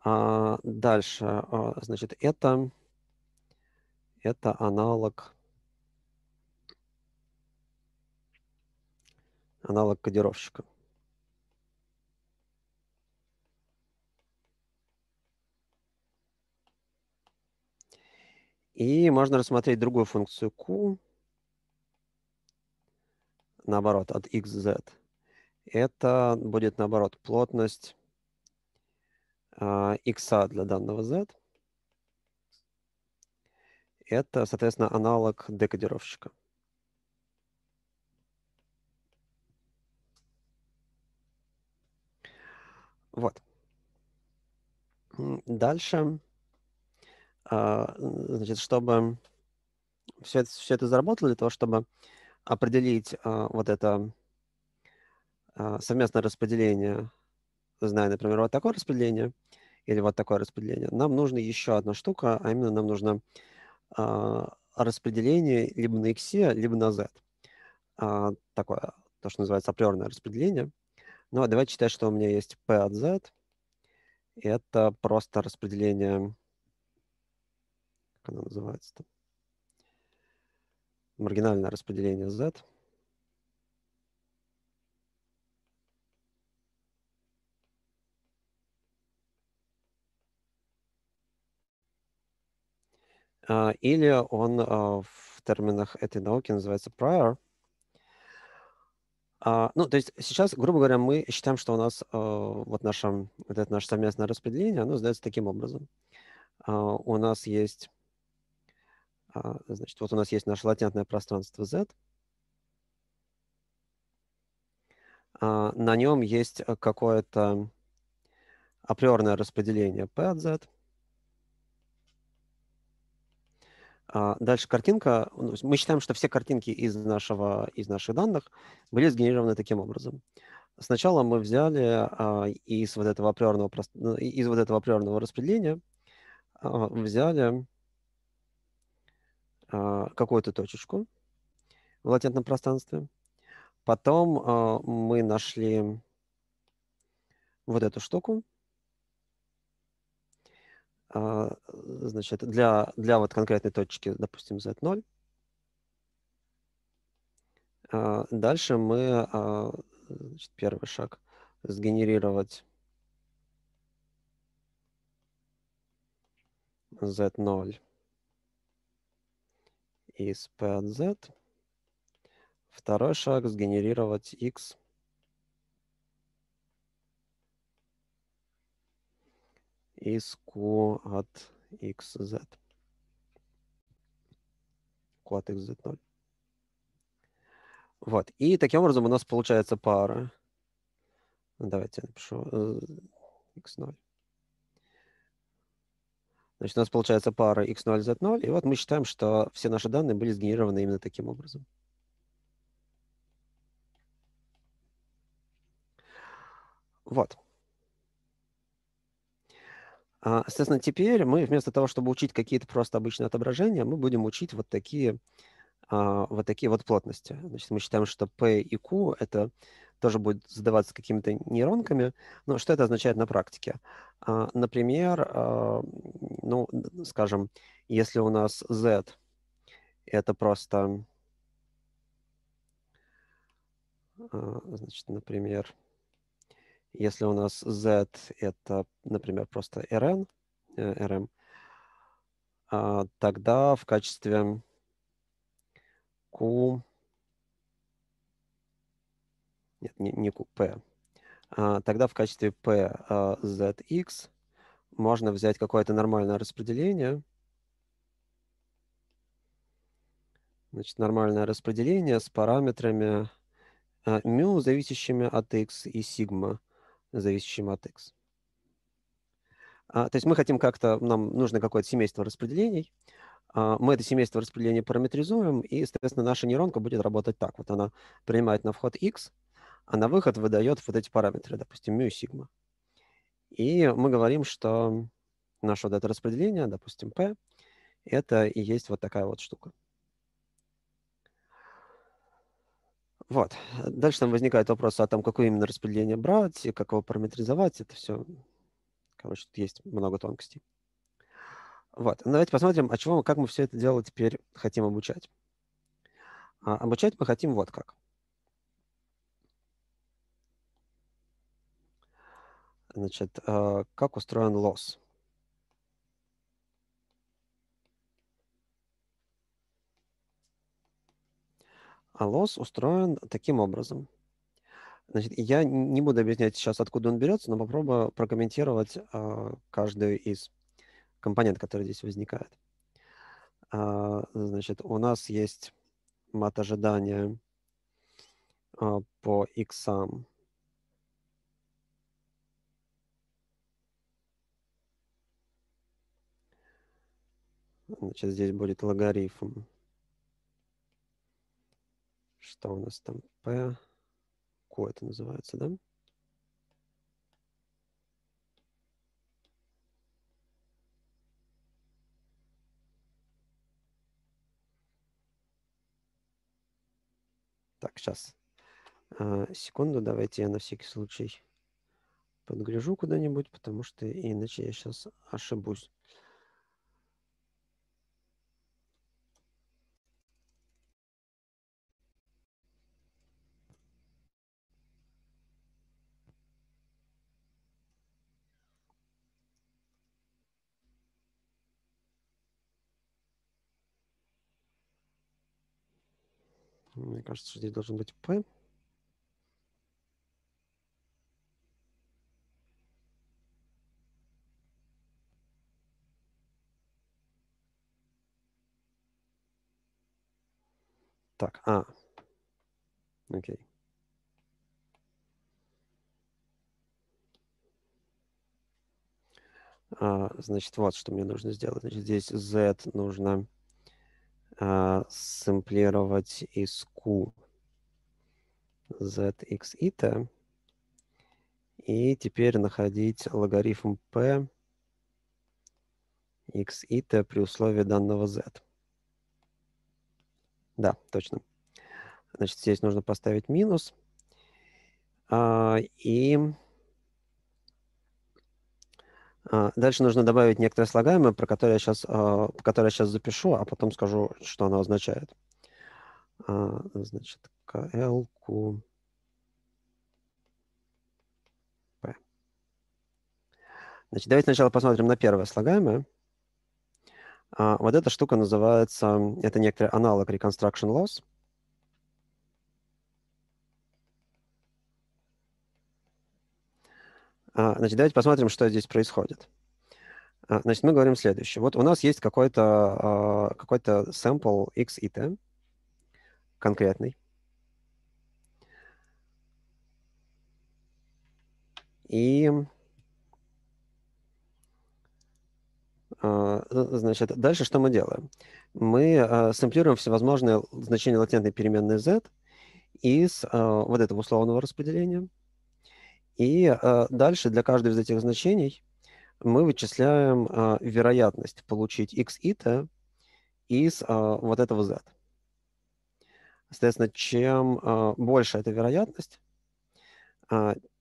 А, дальше, а, значит, это, это аналог, аналог кодировщика. И можно рассмотреть другую функцию Q, наоборот, от xz. Это будет, наоборот, плотность э, а, x а для данного z. Это, соответственно, аналог декодировщика. Вот. Дальше а, значит, чтобы все это, все это заработало для того, чтобы определить а, вот это а, совместное распределение, зная, например, вот такое распределение или вот такое распределение, нам нужна еще одна штука, а именно нам нужно распределение либо на x, либо на z. Такое, то, что называется априорное распределение. Ну, а давайте считать, что у меня есть p от z. Это просто распределение как она называется там, маргинальное распределение Z. А, или он а, в терминах этой науки называется prior. А, ну, то есть сейчас, грубо говоря, мы считаем, что у нас вот, наше, вот это наше совместное распределение, оно задается таким образом. У нас есть а, значит, вот у нас есть наше латентное пространство Z. А, на нем есть э, какое-то априорное распределение P от Z. А, дальше картинка. Ну, мы считаем, что все картинки из, нашего, из наших данных были сгенерированы таким образом. Сначала мы взяли из вот этого априорного, из вот этого априорного распределения взяли а, какую-то точечку в латентном пространстве. Потом а, мы нашли вот эту штуку. А, значит, для, для вот конкретной точки, допустим, Z0. Дальше мы, значит, первый шаг, сгенерировать Z0 из p от z. Второй шаг — сгенерировать x из q от xz. q от xz0. Вот. И таким образом у нас получается пара. Давайте я напишу э, x0. Значит, у нас получается пара x0, z0, и вот мы считаем, что все наши данные были сгенерированы именно таким образом. Вот. А, соответственно, теперь мы вместо того, чтобы учить какие-то просто обычные отображения, мы будем учить вот такие, а, вот такие вот плотности. Значит, мы считаем, что P и Q — это тоже будет задаваться какими-то нейронками. Но что это означает на практике? А, например, а, ну, скажем, если у нас z это просто, а, значит, например, если у нас z это, например, просто rn, э, rm, тогда в качестве q нет, не, не P. А, тогда в качестве P а, ZX можно взять какое-то нормальное распределение. Значит, нормальное распределение с параметрами а, зависящими от x, и сигма, зависящим от x. А, то есть мы хотим как-то, нам нужно какое-то семейство распределений. А, мы это семейство распределений параметризуем, и, соответственно, наша нейронка будет работать так. Вот она принимает на вход x, а на выход выдает вот эти параметры, допустим, μ и сигма. И мы говорим, что наше вот это распределение, допустим, p, это и есть вот такая вот штука. Вот. Дальше там возникает вопрос о том, какое именно распределение брать, и как его параметризовать. Это все, короче, тут есть много тонкостей. Вот. Ну, давайте посмотрим, о чем, как мы все это дело теперь хотим обучать. А, обучать мы хотим вот как. Значит, э, как устроен лосс? А лосс устроен таким образом. Значит, я не буду объяснять сейчас, откуда он берется, но попробую прокомментировать э, каждую из компонент, который здесь возникает. А, значит, у нас есть мат ожидания э, по иксам Значит, здесь будет логарифм. Что у нас там? P. Q это называется, да? Так, сейчас. А, секунду, давайте я на всякий случай подгляжу куда-нибудь, потому что иначе я сейчас ошибусь. Мне кажется, здесь должен быть P. Так, а. Окей. А, значит, вот что мне нужно сделать. Значит, здесь z нужно э, сэмплировать из Q z, x, и t. И теперь находить логарифм p x и t при условии данного z. Да, точно. Значит, здесь нужно поставить минус. А, и а, дальше нужно добавить некоторые слагаемые, про которые я сейчас, а, про которые я сейчас запишу, а потом скажу, что оно означает. А, значит, КЛК. Значит, давайте сначала посмотрим на первое слагаемое. Вот эта штука называется, это некоторый аналог reconstruction loss. А, значит, давайте посмотрим, что здесь происходит. А, значит, мы говорим следующее. Вот у нас есть какой-то а, какой сэмпл x и t конкретный. И значит, дальше что мы делаем? Мы сэмплируем всевозможные значения латентной переменной z из вот этого условного распределения – и э, дальше для каждого из этих значений мы вычисляем а, вероятность получить x и t из а, вот этого z. Соответственно, чем а, больше эта вероятность,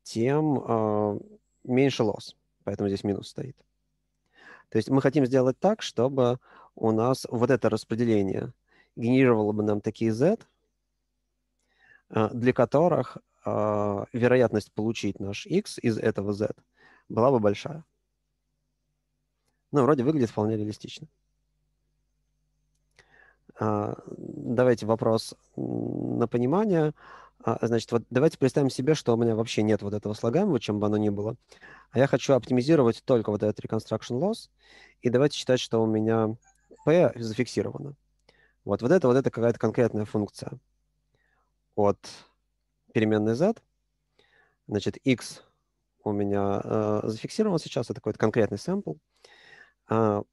тем меньше лосс. Поэтому здесь минус стоит. То есть мы хотим сделать так, чтобы у нас вот это распределение генерировало бы нам такие z, для которых э, вероятность получить наш x из этого z была бы большая. Ну, вроде выглядит вполне реалистично. Э, давайте вопрос на понимание. А, значит, вот давайте представим себе, что у меня вообще нет вот этого слагаемого, чем бы оно ни было. А я хочу оптимизировать только вот этот reconstruction loss. И давайте считать, что у меня P зафиксировано. Вот, вот это, вот это какая-то конкретная функция от переменный z. Значит, x у меня э, зафиксирован сейчас, это какой-то конкретный сэмпл. А,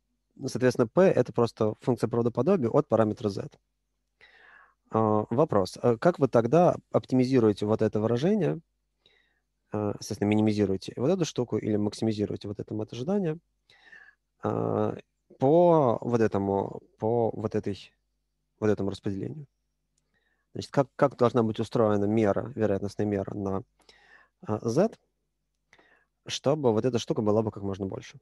соответственно, p — это просто функция правдоподобия от параметра z. А, вопрос. А как вы тогда оптимизируете вот это выражение, а, соответственно, минимизируете вот эту штуку или максимизируете вот это ожидание а, по вот этому, по вот этой, вот этому распределению? Значит, как, как должна быть устроена мера, вероятностная мера на Z, а, чтобы вот эта штука была бы как можно больше.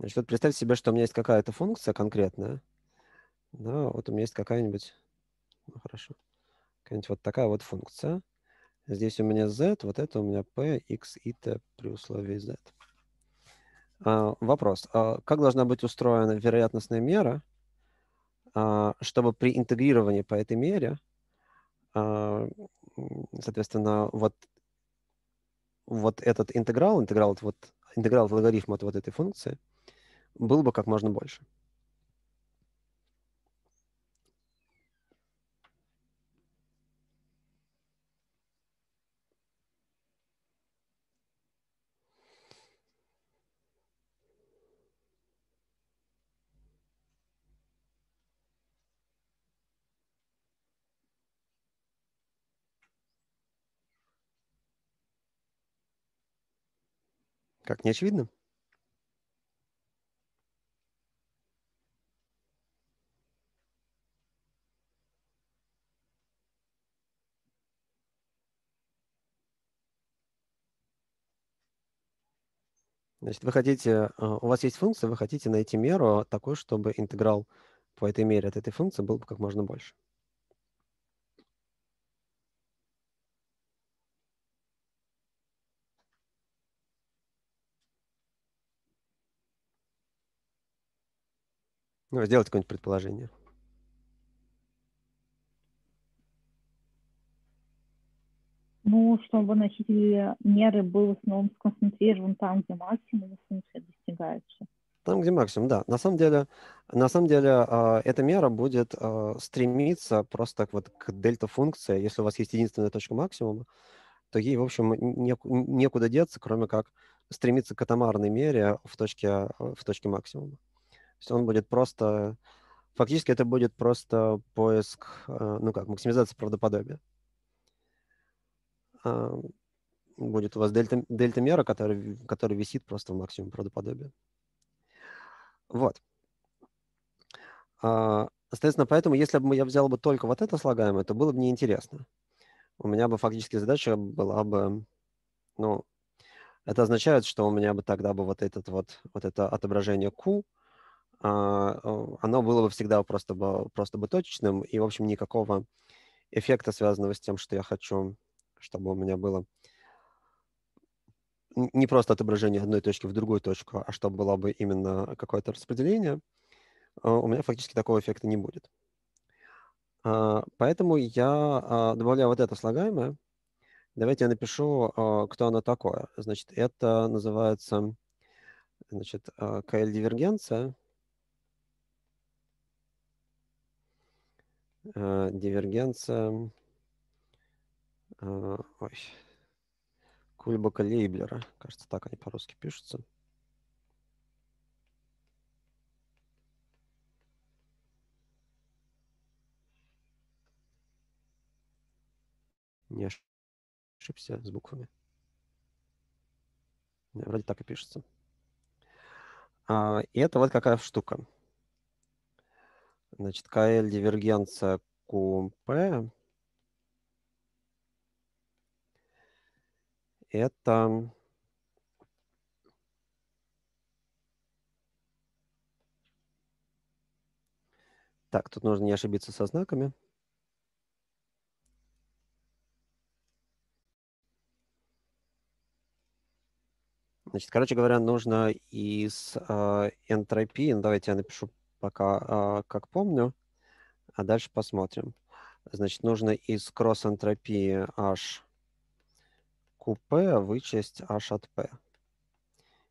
Значит, вот представьте себе, что у меня есть какая-то функция конкретная. Да, вот у меня есть какая-нибудь, ну, хорошо, какая-нибудь вот такая вот функция. Здесь у меня z, вот это у меня p, x и t при условии z. А, вопрос. А как должна быть устроена вероятностная мера, а, чтобы при интегрировании по этой мере, а, соответственно, вот, вот этот интеграл, интеграл вот интеграл от логарифма от вот этой функции был бы как можно больше. Как, не очевидно? Значит, вы хотите, э, у вас есть функция, вы хотите найти меру такой, чтобы интеграл по этой мере от этой функции был как можно больше. Ну, сделать какое-нибудь предположение. Ну, чтобы носитель меры был в основном сконцентрирован там, где максимум функции достигается. Там, где максимум, да. На самом деле, на самом деле а, эта мера будет а, стремиться просто вот к дельта-функции. Если у вас есть единственная точка максимума, то ей, в общем, неку, некуда деться, кроме как стремиться к атомарной мере в точке, в точке максимума есть он будет просто... Фактически это будет просто поиск, э, ну как, максимизация правдоподобия. А, будет у вас дельта, дельта мера, который, который висит просто в максимум правдоподобия. Вот. А, соответственно, поэтому, если бы я взял бы только вот это слагаемое, то было бы неинтересно. У меня бы фактически задача была бы, ну, это означает, что у меня бы тогда бы вот, этот вот, вот это отображение Q – а, оно было бы всегда просто бы, просто бы точечным, и, в общем, никакого эффекта, связанного с тем, что я хочу, чтобы у меня было не просто отображение одной точки в другую точку, а чтобы было бы именно какое-то распределение, а, у меня фактически такого эффекта не будет. А, поэтому я добавляю вот это слагаемое. Давайте я напишу, кто оно такое. Значит, это называется значит, КЛ-дивергенция. Э, дивергенция э, Кульбака Лейблера. Кажется, так они по-русски пишутся. Не ошибся с буквами. Вроде так и пишется. А, и это вот какая штука. Значит, КЛ дивергенция КУМП это Так, тут нужно не ошибиться со знаками. Значит, короче говоря, нужно из э, энтропии, ну, давайте я напишу пока а, как помню, а дальше посмотрим. Значит, нужно из кросс-энтропии H QP вычесть H от P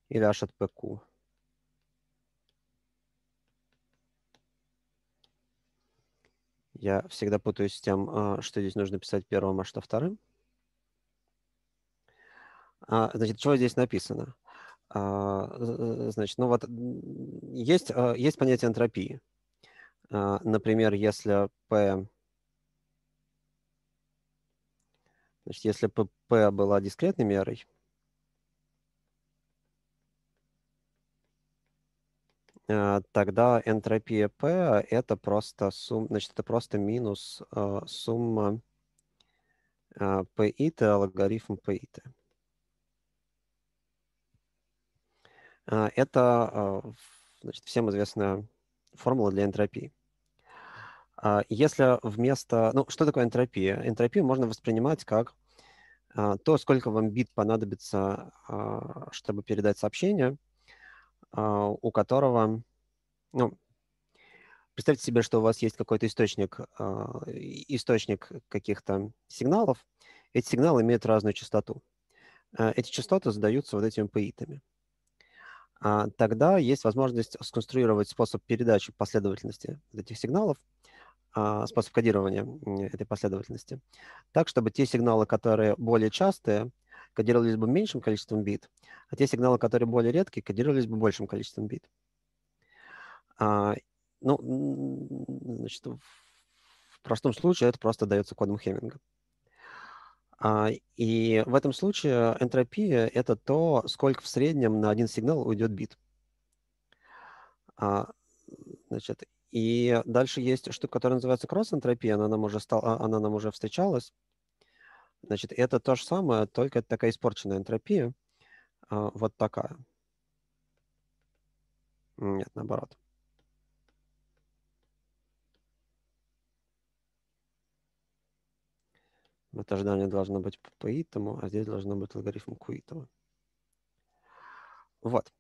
или H от PQ. Я всегда путаюсь с тем, а, что здесь нужно писать первым, а что вторым. А, значит, что здесь написано? А, значит, ну вот есть, а, есть понятие энтропии. А, например, если P Значит, если P была дискретной мерой, тогда энтропия P это просто сумма, значит, это просто минус сумма PI, логарифм PI. -то. А, это а, значит, всем известная формула для энтропии. А, если вместо... Ну, что такое энтропия? Энтропию можно воспринимать как то, сколько вам бит понадобится, чтобы передать сообщение, у которого... Ну, представьте себе, что у вас есть какой-то источник, источник каких-то сигналов. Эти сигналы имеют разную частоту. Эти частоты задаются вот этими паитами. А, тогда есть возможность сконструировать способ передачи последовательности этих сигналов, а, способ кодирования этой последовательности, так, чтобы те сигналы, которые более частые, кодировались бы меньшим количеством бит, а те сигналы, которые более редкие, кодировались бы большим количеством бит. А, ну, значит, в простом случае это просто дается кодом Хемминга. А, и в этом случае энтропия – это то, сколько в среднем на один сигнал уйдет бит. А, значит, и дальше есть штука, которая называется кросс-энтропия, она нам уже, стал, а, она нам уже встречалась. Значит, это то же самое, только такая испорченная энтропия, вот такая. Нет, наоборот. Это ожидание должно быть по итому, а здесь должно быть логарифм куитого. Вот.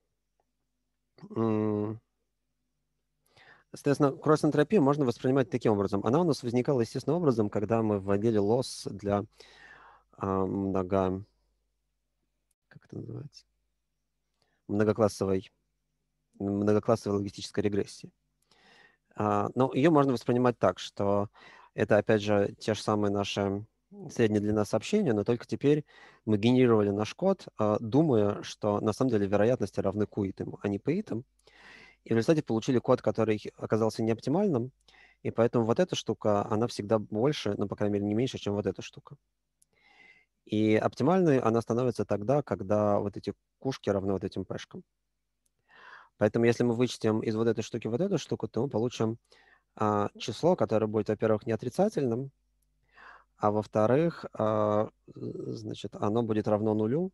Соответственно, кросс-энтропию можно воспринимать таким образом. Она у нас возникала естественным образом, когда мы вводили лосс для э, много... Как это называется? Многоклассовой, многоклассовой логистической регрессии. Э, но ее можно воспринимать так, что это, опять же, те же самые наши средняя длина сообщения, но только теперь мы генерировали наш код, а, думая, что на самом деле вероятности равны куитам, а не пейтам, И в результате получили код, который оказался неоптимальным, и поэтому вот эта штука, она всегда больше, ну, по крайней мере, не меньше, чем вот эта штука. И оптимальной она становится тогда, когда вот эти кушки равны вот этим пэшкам. Поэтому если мы вычтем из вот этой штуки вот эту штуку, то мы получим а, число, которое будет, во-первых, не отрицательным, а во-вторых, а, значит, оно будет равно нулю,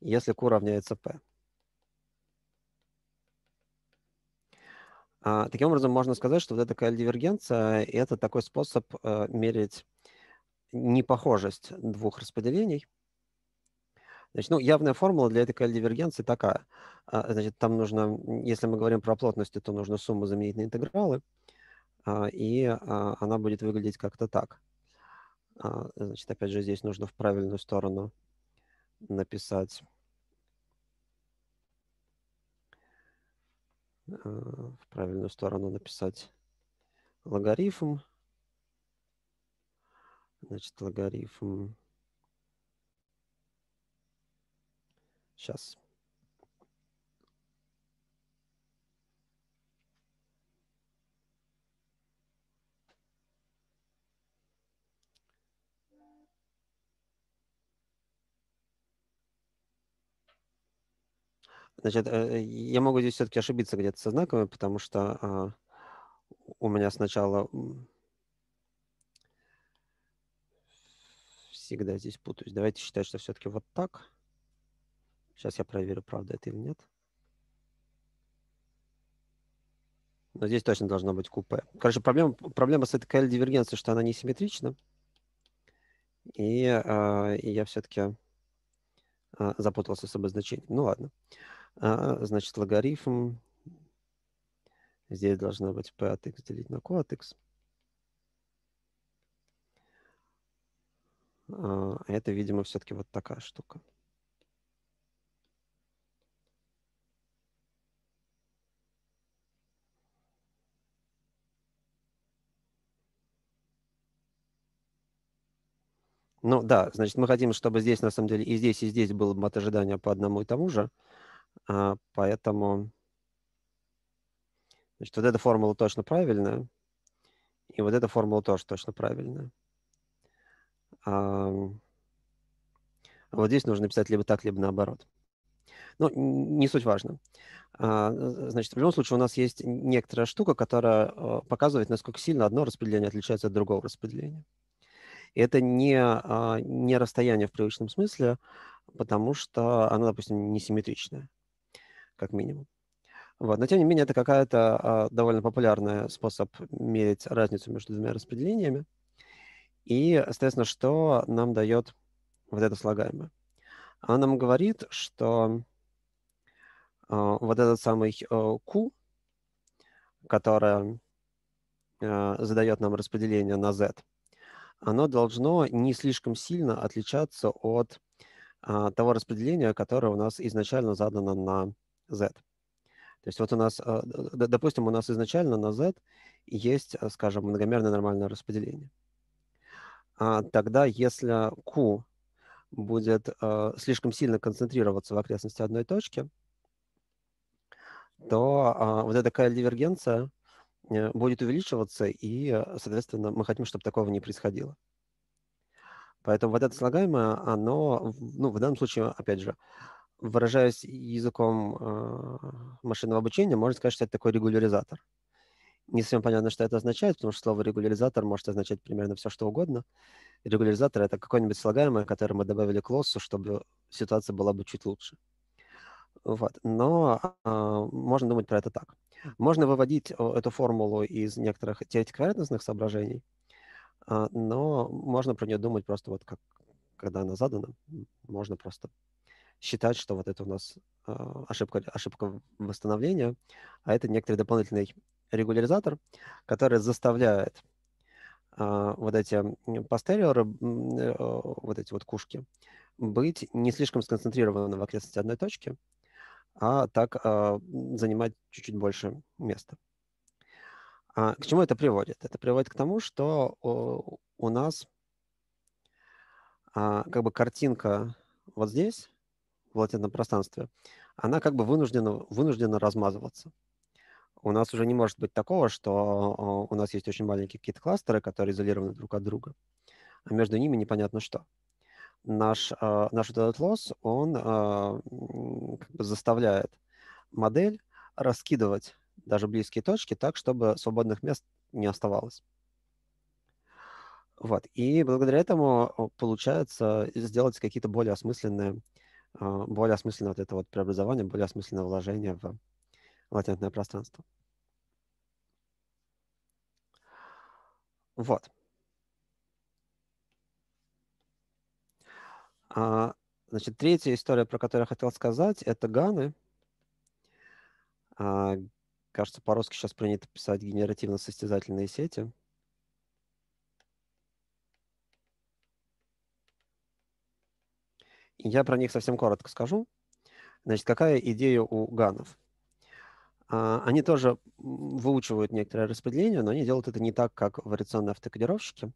если Q равняется P. А, таким образом, можно сказать, что вот эта такая это такой способ э, мерить непохожесть двух распределений. Значит, ну, явная формула для этой дивергенции такая. А, значит, там нужно, если мы говорим про плотности, то нужно сумму заменить на интегралы, и она будет выглядеть как-то так. А, значит, опять же, здесь нужно в правильную сторону написать а, в правильную сторону написать логарифм. Значит, логарифм. Сейчас. Значит, э, я могу здесь все-таки ошибиться где-то со знаками, потому что а, у меня сначала всегда здесь путаюсь. Давайте считать, что все-таки вот так. Сейчас я проверю, правда это или нет. Но здесь точно должно быть купе. Короче, проблема, проблема с этой КЛ-дивергенцией, что она несимметрична. И, э, и я все-таки э, а, запутался с обозначением. Ну ладно. Э, а, значит, логарифм. Здесь должно быть p от x делить на q от x. А, это, видимо, все-таки вот такая штука. Ну да, значит, мы хотим, чтобы здесь, на самом деле, и здесь, и здесь было бы от ожидания по одному и тому же. А, поэтому значит, вот эта формула точно правильная, и вот эта формула тоже точно правильная. А вот здесь нужно писать либо так, либо наоборот. Ну, не суть важно. А, значит, в любом случае у нас есть некоторая штука, которая а, показывает, насколько сильно одно распределение отличается от другого распределения. И это не, не расстояние в привычном смысле, потому что оно, допустим, не несимметричное как минимум. Вот. Но тем не менее, это какая-то а, довольно популярный способ мерить разницу между двумя распределениями. И, соответственно, что нам дает вот это слагаемое? Она нам говорит, что а, вот этот самый а, которое а, задает нам распределение на Z, оно должно не слишком сильно отличаться от а, того распределения, которое у нас изначально задано на Z. То есть вот у нас, а, допустим, у нас изначально на Z есть, а, скажем, многомерное нормальное распределение. А тогда, если Q будет слишком сильно концентрироваться в окрестности одной точки, то вот эта такая дивергенция э, будет увеличиваться, и, соответственно, мы хотим, чтобы такого не происходило. Поэтому вот это слагаемое, оно, ну, в данном случае, опять же, выражаясь языком а, машинного обучения, можно сказать, что это такой регуляризатор. Не совсем понятно, что это означает, потому что слово регуляризатор может означать примерно все, что угодно. Регуляризатор — это какое-нибудь слагаемое, которое мы добавили к лоссу, чтобы ситуация была бы чуть лучше. Вот. Но э, можно думать про это так. Можно выводить а, эту формулу из некоторых теоретико-вероятностных соображений, э, но можно про нее думать просто вот как, когда она задана. Можно просто считать, что вот это у нас а, ошибка, ошибка восстановления, а это некоторый дополнительный регуляризатор, который заставляет а, вот эти постериоры, э, вот эти вот кушки, быть не слишком сконцентрированы в окрестности одной точки, а так а, занимать чуть-чуть больше места. К чему это приводит? Это приводит к тому, что у нас как бы картинка вот здесь, в латентном пространстве, она как бы вынуждена, вынуждена размазываться. У нас уже не может быть такого, что э, у нас есть очень маленькие какие-то кластеры, которые изолированы друг от друга, а между ними непонятно что. Наш, э, наш вот этот лосс, он э, как бы заставляет модель раскидывать даже близкие точки так, чтобы свободных мест не оставалось. Вот. И благодаря этому получается сделать какие-то более осмысленные а, более осмысленно вот это вот преобразование, более осмысленное вложение в латентное пространство. Вот. А, значит, третья история, про которую я хотел сказать, это Ганы. А, кажется, по-русски сейчас принято писать генеративно-состязательные сети. Я про них совсем коротко скажу. Значит, какая идея у ганов? А, они тоже выучивают некоторое распределение, но они делают это не так, как вариационные автокодировщики.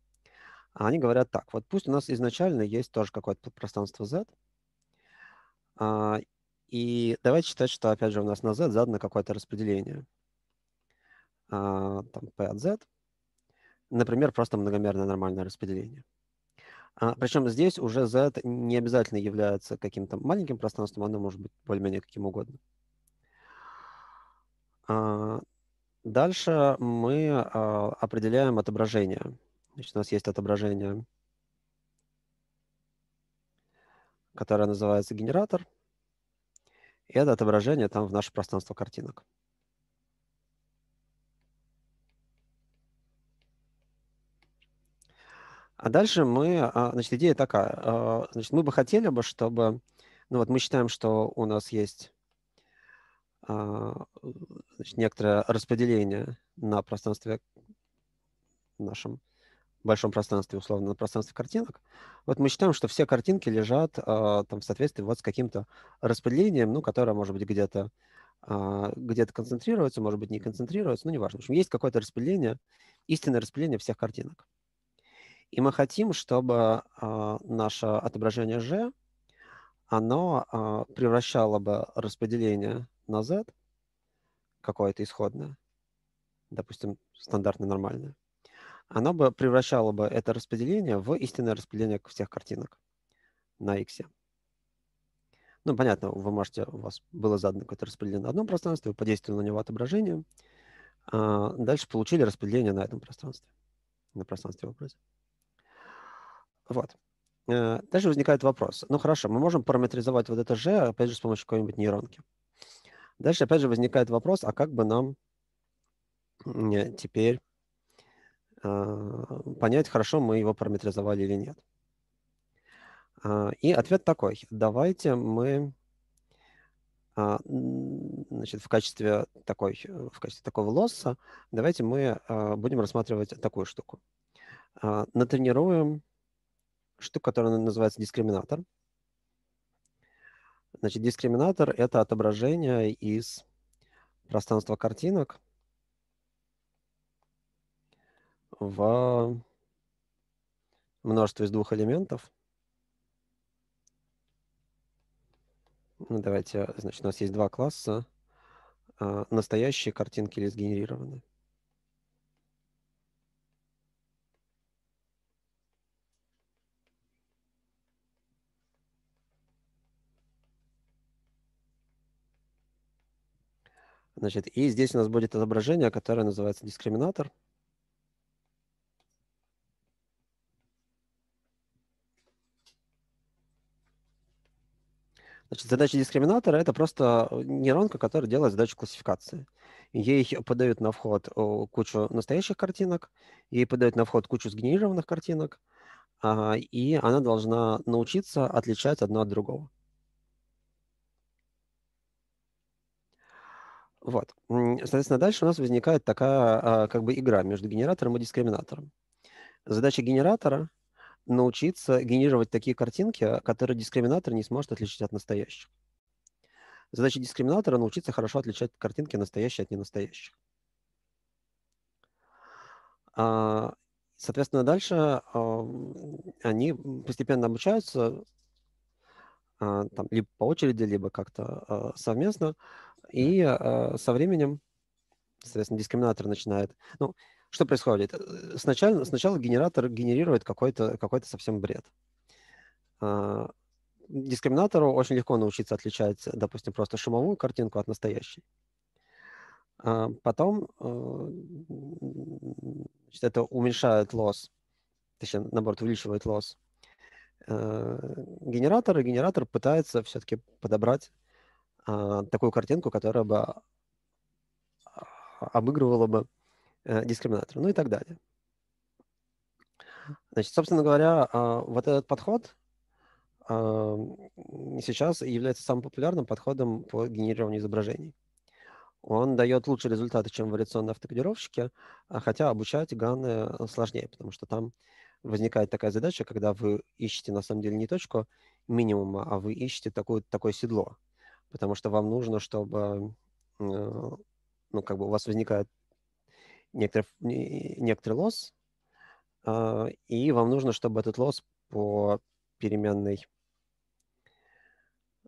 А они говорят так, вот пусть у нас изначально есть тоже какое-то пространство Z, а, и давайте считать, что, опять же, у нас на Z задано какое-то распределение. Там P от Z. Например, просто многомерное нормальное распределение. А, причем здесь уже Z не обязательно является каким-то маленьким пространством, оно может быть более-менее каким угодно. А, дальше мы а, определяем отображение. Значит, у нас есть отображение, которое называется генератор. И это отображение там в наше пространство картинок. А дальше мы, а, значит, идея такая. А, значит, мы бы хотели бы, чтобы, ну вот мы считаем, что у нас есть а, значит, некоторое распределение на пространстве нашем большом пространстве, условно, на пространстве картинок. Вот мы считаем, что все картинки лежат там в соответствии вот с каким-то распределением, ну, которое, может быть, где-то где-то концентрируется, может быть, не концентрируется, ну, неважно. В общем, есть какое-то распределение, истинное распределение всех картинок. И мы хотим, чтобы э, наше отображение G, оно э, превращало бы распределение на Z, какое-то исходное, допустим, стандартное, нормальное, оно бы превращало бы это распределение в истинное распределение всех картинок на X. Ну, понятно, вы можете, у вас было задано какое-то распределение на одном пространстве, вы подействовали на него отображением, а дальше получили распределение на этом пространстве, на пространстве образа. Вот. Э, дальше возникает вопрос. Ну хорошо, мы можем параметризовать вот это G, опять же, с помощью какой-нибудь нейронки. Дальше опять же возникает вопрос, а как бы нам э, теперь э, понять, хорошо мы его параметризовали или нет. И ответ такой. Давайте мы значит, в качестве, такой, в качестве такого лосса, давайте мы будем рассматривать такую штуку. Натренируем штука, которая называется дискриминатор. Значит, дискриминатор – это отображение из пространства картинок в множество из двух элементов. Ну, давайте, значит, у нас есть два класса. А, настоящие картинки или сгенерированные. Значит, и здесь у нас будет отображение, которое называется дискриминатор. Значит, задача дискриминатора – это просто э, нейронка, которая делает задачу классификации. Ей подают на вход кучу настоящих картинок, ей подают на вход кучу сгенерированных картинок, а, и она должна научиться отличать одно от другого. Вот. Соответственно, дальше у нас возникает такая а, как бы игра между генератором и дискриминатором. Задача генератора — научиться генерировать такие картинки, а, которые дискриминатор не сможет отличить от настоящих. Задача дискриминатора — научиться хорошо отличать картинки настоящие от ненастоящих. А, соответственно, дальше они постепенно обучаются там, либо по очереди, либо как-то совместно и э, со временем, соответственно, дискриминатор начинает... Ну, что происходит? Э, сначала, сначала генератор генерирует какой-то какой совсем бред. Э, дискриминатору очень легко научиться отличать, допустим, просто шумовую картинку от настоящей. А, потом э, значит, это уменьшает лосс, точнее, наоборот, увеличивает лосс э, генератор, и генератор пытается все-таки подобрать а, такую картинку, которая бы а, обыгрывала бы э, дискриминатор, ну и так далее. Значит, собственно говоря, а, вот этот подход сейчас является самым популярным подходом по генерированию изображений. Он дает лучшие результаты, чем вариационные автокодировщики, хотя обучать ганы сложнее, потому что там возникает такая задача, когда вы ищете на самом деле не точку минимума, а вы ищете такое, такое седло, потому что вам нужно, чтобы, э, ну, как бы у вас возникает некоторый, некоторый лосс, а, и вам нужно, чтобы этот лосс по переменной,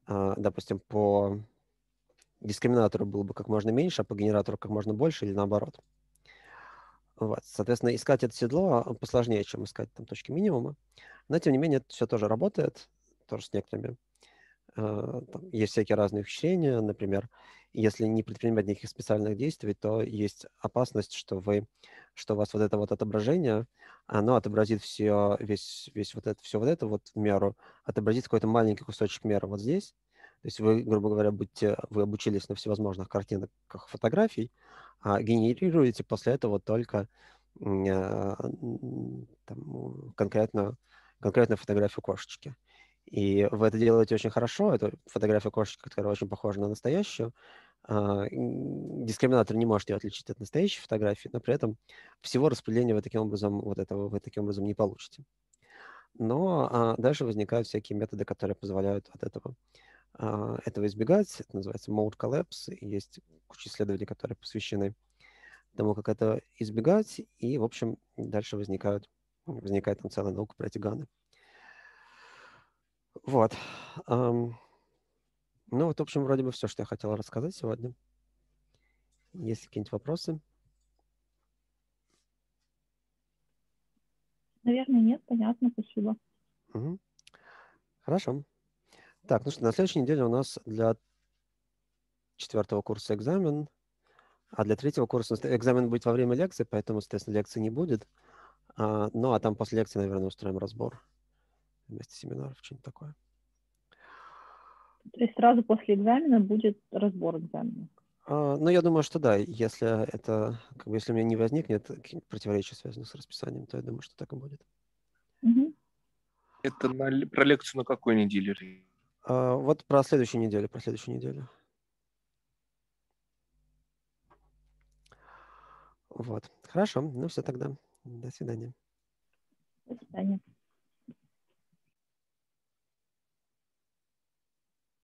а, допустим, по дискриминатору был бы как можно меньше, а по генератору как можно больше или наоборот. Вот. Соответственно, искать это седло а, посложнее, чем искать там точки минимума. Но, тем не менее, это все тоже работает, тоже с некоторыми Э, там есть всякие разные ухищрения, например, если не предпринимать никаких специальных действий, то есть опасность, что вы, что у вас вот это вот отображение, оно отобразит все, весь, весь вот это, все вот это вот в меру, отобразит какой-то маленький кусочек меры вот здесь. То есть вы, грубо говоря, будьте, вы обучились на всевозможных картинках фотографий, а генерируете после этого только э, там, конкретную, конкретную фотографию кошечки. И вы это делаете очень хорошо. Это фотография кошечки, которая очень похожа на настоящую. А, дискриминатор не может ее отличить от настоящей фотографии, но при этом всего распределения вы таким образом, вот этого вы таким образом не получите. Но а, дальше возникают всякие методы, которые позволяют от этого а, этого избегать. Это называется mode collapse. Есть куча исследований, которые посвящены тому, как это избегать. И, в общем, дальше возникают, возникает там целая наука про эти ганы. Вот. Ну, вот, в общем, вроде бы все, что я хотел рассказать сегодня. Есть какие-нибудь вопросы? Наверное, нет, понятно, спасибо. Угу. Хорошо. Так, ну что, на следующей неделе у нас для четвертого курса экзамен, а для третьего курса ну, экзамен будет во время лекции, поэтому, соответственно, лекции не будет. А, ну, а там после лекции, наверное, устроим разбор вместо семинаров, что-нибудь такое. То есть сразу после экзамена будет разбор экзамена? А, ну, я думаю, что да. Если это, как бы, если у меня не возникнет противоречия связанных с расписанием, то я думаю, что так и будет. Угу. Это на, про лекцию на какой неделе? А, вот про следующую неделю, про следующую неделю. Вот. Хорошо. Ну все тогда. До свидания. До свидания.